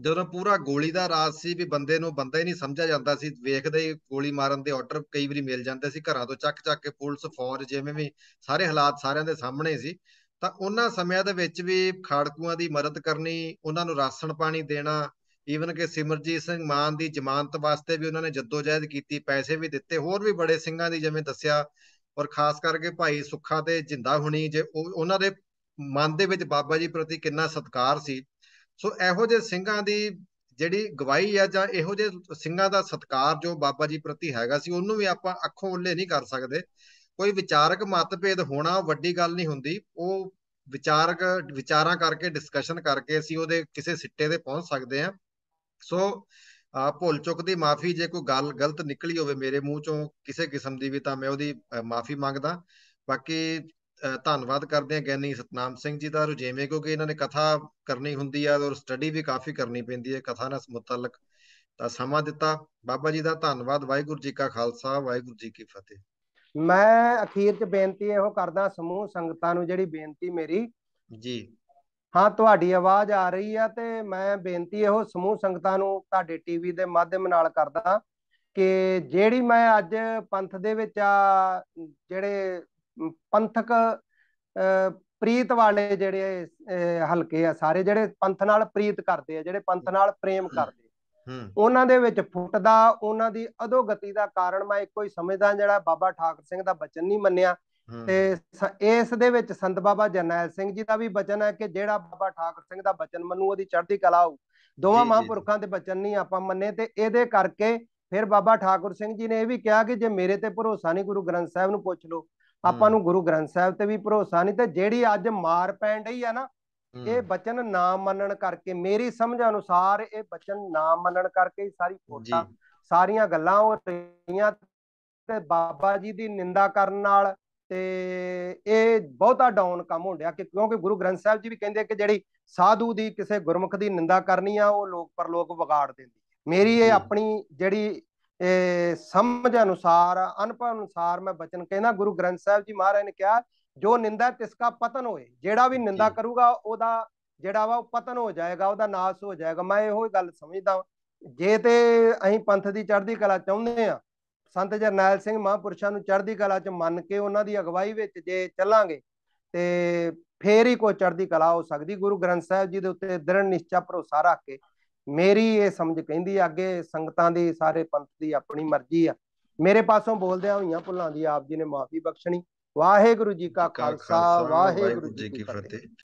ਜਦੋਂ ਪੂਰਾ ਗੋਲੀ ਦਾ ਰਾਜ ਸੀ ਵੀ ਬੰਦੇ ਨੂੰ ਬੰਦਾ ਹੀ ਨਹੀਂ ਸਮਝਿਆ ਜਾਂਦਾ ਸੀ ਵੇਖਦੇ ਹੀ ਗੋਲੀ ਮਾਰਨ ਦੇ ਆਰਡਰ ਕਈ ਵਾਰੀ ਮਿਲ ਜਾਂਦੇ ਸੀ ਘਰਾਂ ਤੋਂ ਚੱਕ ਚੱਕ ਕੇ ਪੁਲਿਸ ਫੌਜ ਜਿਵੇਂ ਵੀ ਸਾਰੇ ਹਾਲਾਤ ਸਾਰਿਆਂ ਦੇ ਸਾਹਮਣੇ ਸੀ ਤਾਂ ਉਹਨਾਂ ਸਮਿਆਂ ਦੇ ਵਿੱਚ ਵੀ ਖਾੜਕੂਆਂ ਦੀ ਮਦਦ ਕਰਨੀ ਉਹਨਾਂ ਨੂੰ ਰਾਸ਼ਨ ਪਾਣੀ ਦੇਣਾ ਈਵਨ ਕਿ ਸਿਮਰਜੀਤ ਸਿੰਘ ਮਾਨ ਦੀ ਜ਼ਮਾਨਤ ਵਾਸਤੇ ਵੀ ਉਹਨਾਂ ਨੇ ਜੱਦੋਜਹਿਦ ਕੀਤੀ ਪੈਸੇ ਵੀ ਦਿੱਤੇ ਹੋਰ ਵੀ ਬੜੇ ਸਿੰਘਾਂ ਦੀ ਜਿਵੇਂ ਦੱਸਿਆ ਔਰ ਖਾਸ ਕਰਕੇ ਭਾਈ ਸੁੱਖਾ ਤੇ ਜਿੰਦਾ ਹੁਣੀ ਜੇ ਉਹਨਾਂ ਦੇ ਮਨ ਦੇ ਵਿੱਚ ਬਾਬਾ ਜੀ ਪ੍ਰਤੀ ਕਿੰਨਾ ਸਤਿਕਾਰ ਸੀ ਸੋ ਇਹੋ ਜੇ ਸਿੰਘਾਂ ਦੀ ਜਿਹੜੀ ਗਵਾਹੀ ਆ ਜਾਂ ਇਹੋ ਜੇ ਸਿੰਘਾਂ ਦਾ ਸਤਿਕਾਰ ਜੋ ਬਾਬਾ ਜੀ ਪ੍ਰਤੀ ਹੈਗਾ ਸੀ ਉਹਨੂੰ ਵੀ ਆਪਾਂ ਅੱਖੋਂ ਉੱਲੇ ਨਹੀਂ ਕਰ ਸਕਦੇ ਕੋਈ ਵਿਚਾਰਕ ਮਤਭੇਦ ਹੋਣਾ ਵੱਡੀ ਗੱਲ ਨਹੀਂ ਹੁੰਦੀ ਉਹ ਵਿਚਾਰਕ ਵਿਚਾਰਾਂ ਕਰਕੇ ਡਿਸਕਸ਼ਨ ਕਰਕੇ ਅਸੀਂ ਉਹਦੇ ਕਿਸੇ ਸਿੱਟੇ ਤੇ ਪਹੁੰਚ ਸਕਦੇ ਆ ਸੋ ਭੁੱਲ ਚੁੱਕ ਦੀ ਮਾਫੀ ਜੇ ਕੋਈ ਗੱਲ ਗਲਤ ਨਿਕਲੀ ਹੋਵੇ ਮੇਰੇ ਮੂੰਹ ਚੋਂ ਕਿਸੇ ਕਿਸਮ ਦੀ ਵੀ ਤਾਂ ਮੈਂ ਉਹਦੀ ਮਾਫੀ ਮੰਗਦਾ ਬਾਕੀ ਧੰਨਵਾਦ ਕਰਦੇ ਆ ਗਿਆਨੀ ਸਤਨਾਮ ਸਿੰਘ ਜੀ ਦਾ ਰੁਜੇਵੇਂ ਕਿਉਂਕਿ ਇਹਨਾਂ ਨੇ ਕਥਾ ਕਰਨੀ ਹੁੰਦੀ ਆ ਔਰ ਸਟੱਡੀ ਵੀ ਕਾਫੀ ਕਰਨੀ ਪੈਂਦੀ ਹੈ ਕਥਾ ਨਾਲ ਸੰਬੰਧਿਤ ਤਾਂ ਸਮਾਂ ਦਿੱਤਾ ਬਾਬਾ ਜੀ ਦਾ ਧੰਨਵਾਦ ਵਾਹਿਗੁਰੂ ਜੀ ਕਾ ਖਾਲਸਾ ਵਾਹਿਗੁਰੂ ਜੀ ਕੀ ਫਤਿਹ ਮੈਂ ਅਖੀਰ 'ਚ ਬੇਨਤੀ ਇਹੋ ਕਰਦਾ ਸਮੂਹ ਸੰਗਤਾਂ ਨੂੰ ਜਿਹੜੀ ਬੇਨਤੀ ਮੇਰੀ ਜੀ ਹਾਂ ਤੁਹਾਡੀ ਆਵਾਜ਼ ਆ ਰਹੀ ਆ ਤੇ ਮੈਂ ਬੇਨਤੀ ਇਹੋ ਸਮੂਹ ਸੰਗਤਾਂ ਨੂੰ ਤੁਹਾਡੇ ਟੀਵੀ ਦੇ ਮਾਧਿਅਮ ਨਾਲ ਕਰਦਾ ਕਿ ਜਿਹੜੀ ਮੈਂ ਅੱਜ ਪੰਥ ਦੇ ਵਿੱਚ ਆ ਜਿਹੜੇ ਪੰਥਕ ਪ੍ਰੀਤ ਵਾਲੇ ਜਿਹੜੇ ਹਲਕੇ ਆ ਸਾਰੇ ਜਿਹੜੇ ਪੰਥ ਨਾਲ ਪ੍ਰੀਤ ਕਰਦੇ ਆ ਜਿਹੜੇ ਪੰਥ ਨਾਲ ਪ੍ਰੇਮ ਕਰਦੇ ਉਹਨਾਂ ਦੇ ਵਿੱਚ ਫੁੱਟਦਾ ਉਹਨਾਂ ਦੀ ਅਧੋਗਤੀ ਦਾ ਕਾਰਨ ਮੈਂ ਇੱਕੋ ਹੀ ਸਮਝਦਾ ਜਿਹੜਾ ਬਾਬਾ ਠਾਕੁਰ ਸਿੰਘ ਦਾ ਬਚਨ ਨਹੀਂ ਮੰਨਿਆ ਤੇ ਇਸ ਦੇ ਵਿੱਚ ਸੰਤ ਬਾਬਾ ਜਰਨੈਲ ਸਿੰਘ ਜੀ ਦਾ ਵੀ ਬਚਨ ਹੈ ਕਿ ਜਿਹੜਾ ਬਾਬਾ ਠਾਕੁਰ ਸਿੰਘ ਦਾ ਬਚਨ ਮੰਨੂ ਉਹਦੀ ਚੜ੍ਹਦੀ ਕਲਾ ਹੋ ਦੋਵਾਂ ਮਹਾਂਪੁਰਖਾਂ ਦੇ ਬਚਨ ਨਹੀਂ ਆਪਾਂ ਮੰਨੇ ਤੇ ਇਹਦੇ ਕਰਕੇ ਫਿਰ ਬਾਬਾ ਠਾਕੁਰ ਸਿੰਘ ਜੀ ਨੇ ਇਹ ਵੀ ਕਿਹਾ ਕਿ ਜੇ ਮੇਰੇ ਤੇ ਭਰੋਸਾ ਨਹੀਂ ਗੁਰੂ ਗ੍ਰੰਥ ਸਾਹਿਬ ਨੂੰ ਪੁੱਛ ਲਓ ਆਪਾਂ ਨੂੰ ਗੁਰੂ ਗ੍ਰੰਥ ਸਾਹਿਬ ਤੇ ਵੀ ਭਰੋਸਾ ਨਹੀਂ ਤੇ ਜਿਹੜੀ ਅੱਜ ਮਾਰ ਪੈਣ ਰਹੀ ਆ ਨਾ ਇਹ ਬਚਨ ਨਾ ਮੰਨਣ ਕਰਕੇ ਮੇਰੀ ਸਮਝ ਅਨੁਸਾਰ ਇਹ ਬਚਨ ਨਾ ਮੰਨਣ ਕਰਕੇ ਹੀ ਸਾਰੀ ਫੋਟਾ ਸਾਰੀਆਂ ਗੱਲਾਂ ਉਹ ਰਹੀਆਂ ਤੇ ਬਾਬਾ ਜੀ ਦੀ ਨਿੰਦਾ ਕਰਨ ਨਾਲ ਤੇ ਇਹ ਬਹੁਤਾ ਡਾਊਨ ਕੰਮ ਹੁੰਦਿਆ ਕਿ ਕਿਉਂਕਿ ਗੁਰੂ ਗ੍ਰੰਥ ਸਾਹਿਬ ਜੀ ਵੀ ਕਹਿੰਦੇ ਕਿ ਜਿਹੜੀ ਸਾਧੂ ਦੀ ਕਿਸੇ ਗੁਰਮੁਖ ਦੀ ਨਿੰਦਾ ਕਰਨੀ ਆ ਉਹ ਲੋਕ ਪਰਲੋਕ ਵਿਗਾੜ ਦਿੰਦੀ ਮੇਰੀ ਇਹ ਆਪਣੀ ਜਿਹੜੀ ਸਮਝ ਅਨੁਸਾਰ ਅਨੁਭਵ ਅਨੁਸਾਰ ਮੈਂ ਬਚਨ ਕਹਿੰਦਾ ਗੁਰੂ ਗ੍ਰੰਥ ਸਾਹਿਬ ਜੀ ਮਹਾਰਾਜ ਨੇ ਕਿਹਾ ਜੋ ਨਿੰਦਾ ਤਿਸਕਾ ਪਤਨ ਹੋਏ ਜਿਹੜਾ ਵੀ ਨਿੰਦਾ ਕਰੂਗਾ ਉਹਦਾ ਜਿਹੜਾ ਵਾ ਉਹ ਪਤਨ ਹੋ ਜਾਏਗਾ ਉਹਦਾ ਨਾਸ ਹੋ ਜਾਏਗਾ ਮੈਂ ਇਹੋ ਗੱਲ ਸਮਝਦਾ ਜੇ ਤੇ ਅਸੀਂ ਪੰਥ ਦੀ ਚੜ੍ਹਦੀ ਕਲਾ ਚਾਹੁੰਦੇ ਆ ਸੰਤ ਜਰਨੈਲ ਸਿੰਘ ਮਹਾਂਪੁਰਸ਼ਾਂ ਨੂੰ ਚੜ੍ਹਦੀ ਕਲਾ 'ਚ ਮੰਨ ਕੇ ਉਹਨਾਂ ਦੀ ਅਗਵਾਈ ਵਿੱਚ ਜੇ ਚੱਲਾਂਗੇ ਤੇ ਫੇਰ ਹੀ ਕੋਈ ਚੜ੍ਹਦੀ ਕਲਾ ਹੋ ਸਕਦੀ ਗੁਰੂ ਗ੍ਰੰਥ ਸਾਹਿਬ ਜੀ ਦੇ ਉੱਤੇ ਦ੍ਰਿੜ ਨਿਸ਼ਚਾ ਭਰੋਸਾ ਰੱਖ ਕੇ ਮੇਰੀ ਇਹ ਸਮਝ ਕਹਿੰਦੀ ਅੱਗੇ ਸੰਗਤਾਂ ਦੀ ਸਾਰੇ ਪੰਥ ਦੀ ਆਪਣੀ ਮਰਜ਼ੀ ਆ ਮੇਰੇ ਪਾਸੋਂ ਬੋਲਦਿਆਂ ਹੋਈਆਂ ਭੁੱਲਾਂ ਦੀ ਆਪ ਜੀ ਨੇ ਮਾਫੀ ਬਖਸ਼ਣੀ ਵਾਹਿਗੁਰੂ ਜੀ ਕਾ ਖਾਲਸਾ ਵਾਹਿਗੁਰੂ ਜੀ ਕੀ ਫਤਿਹ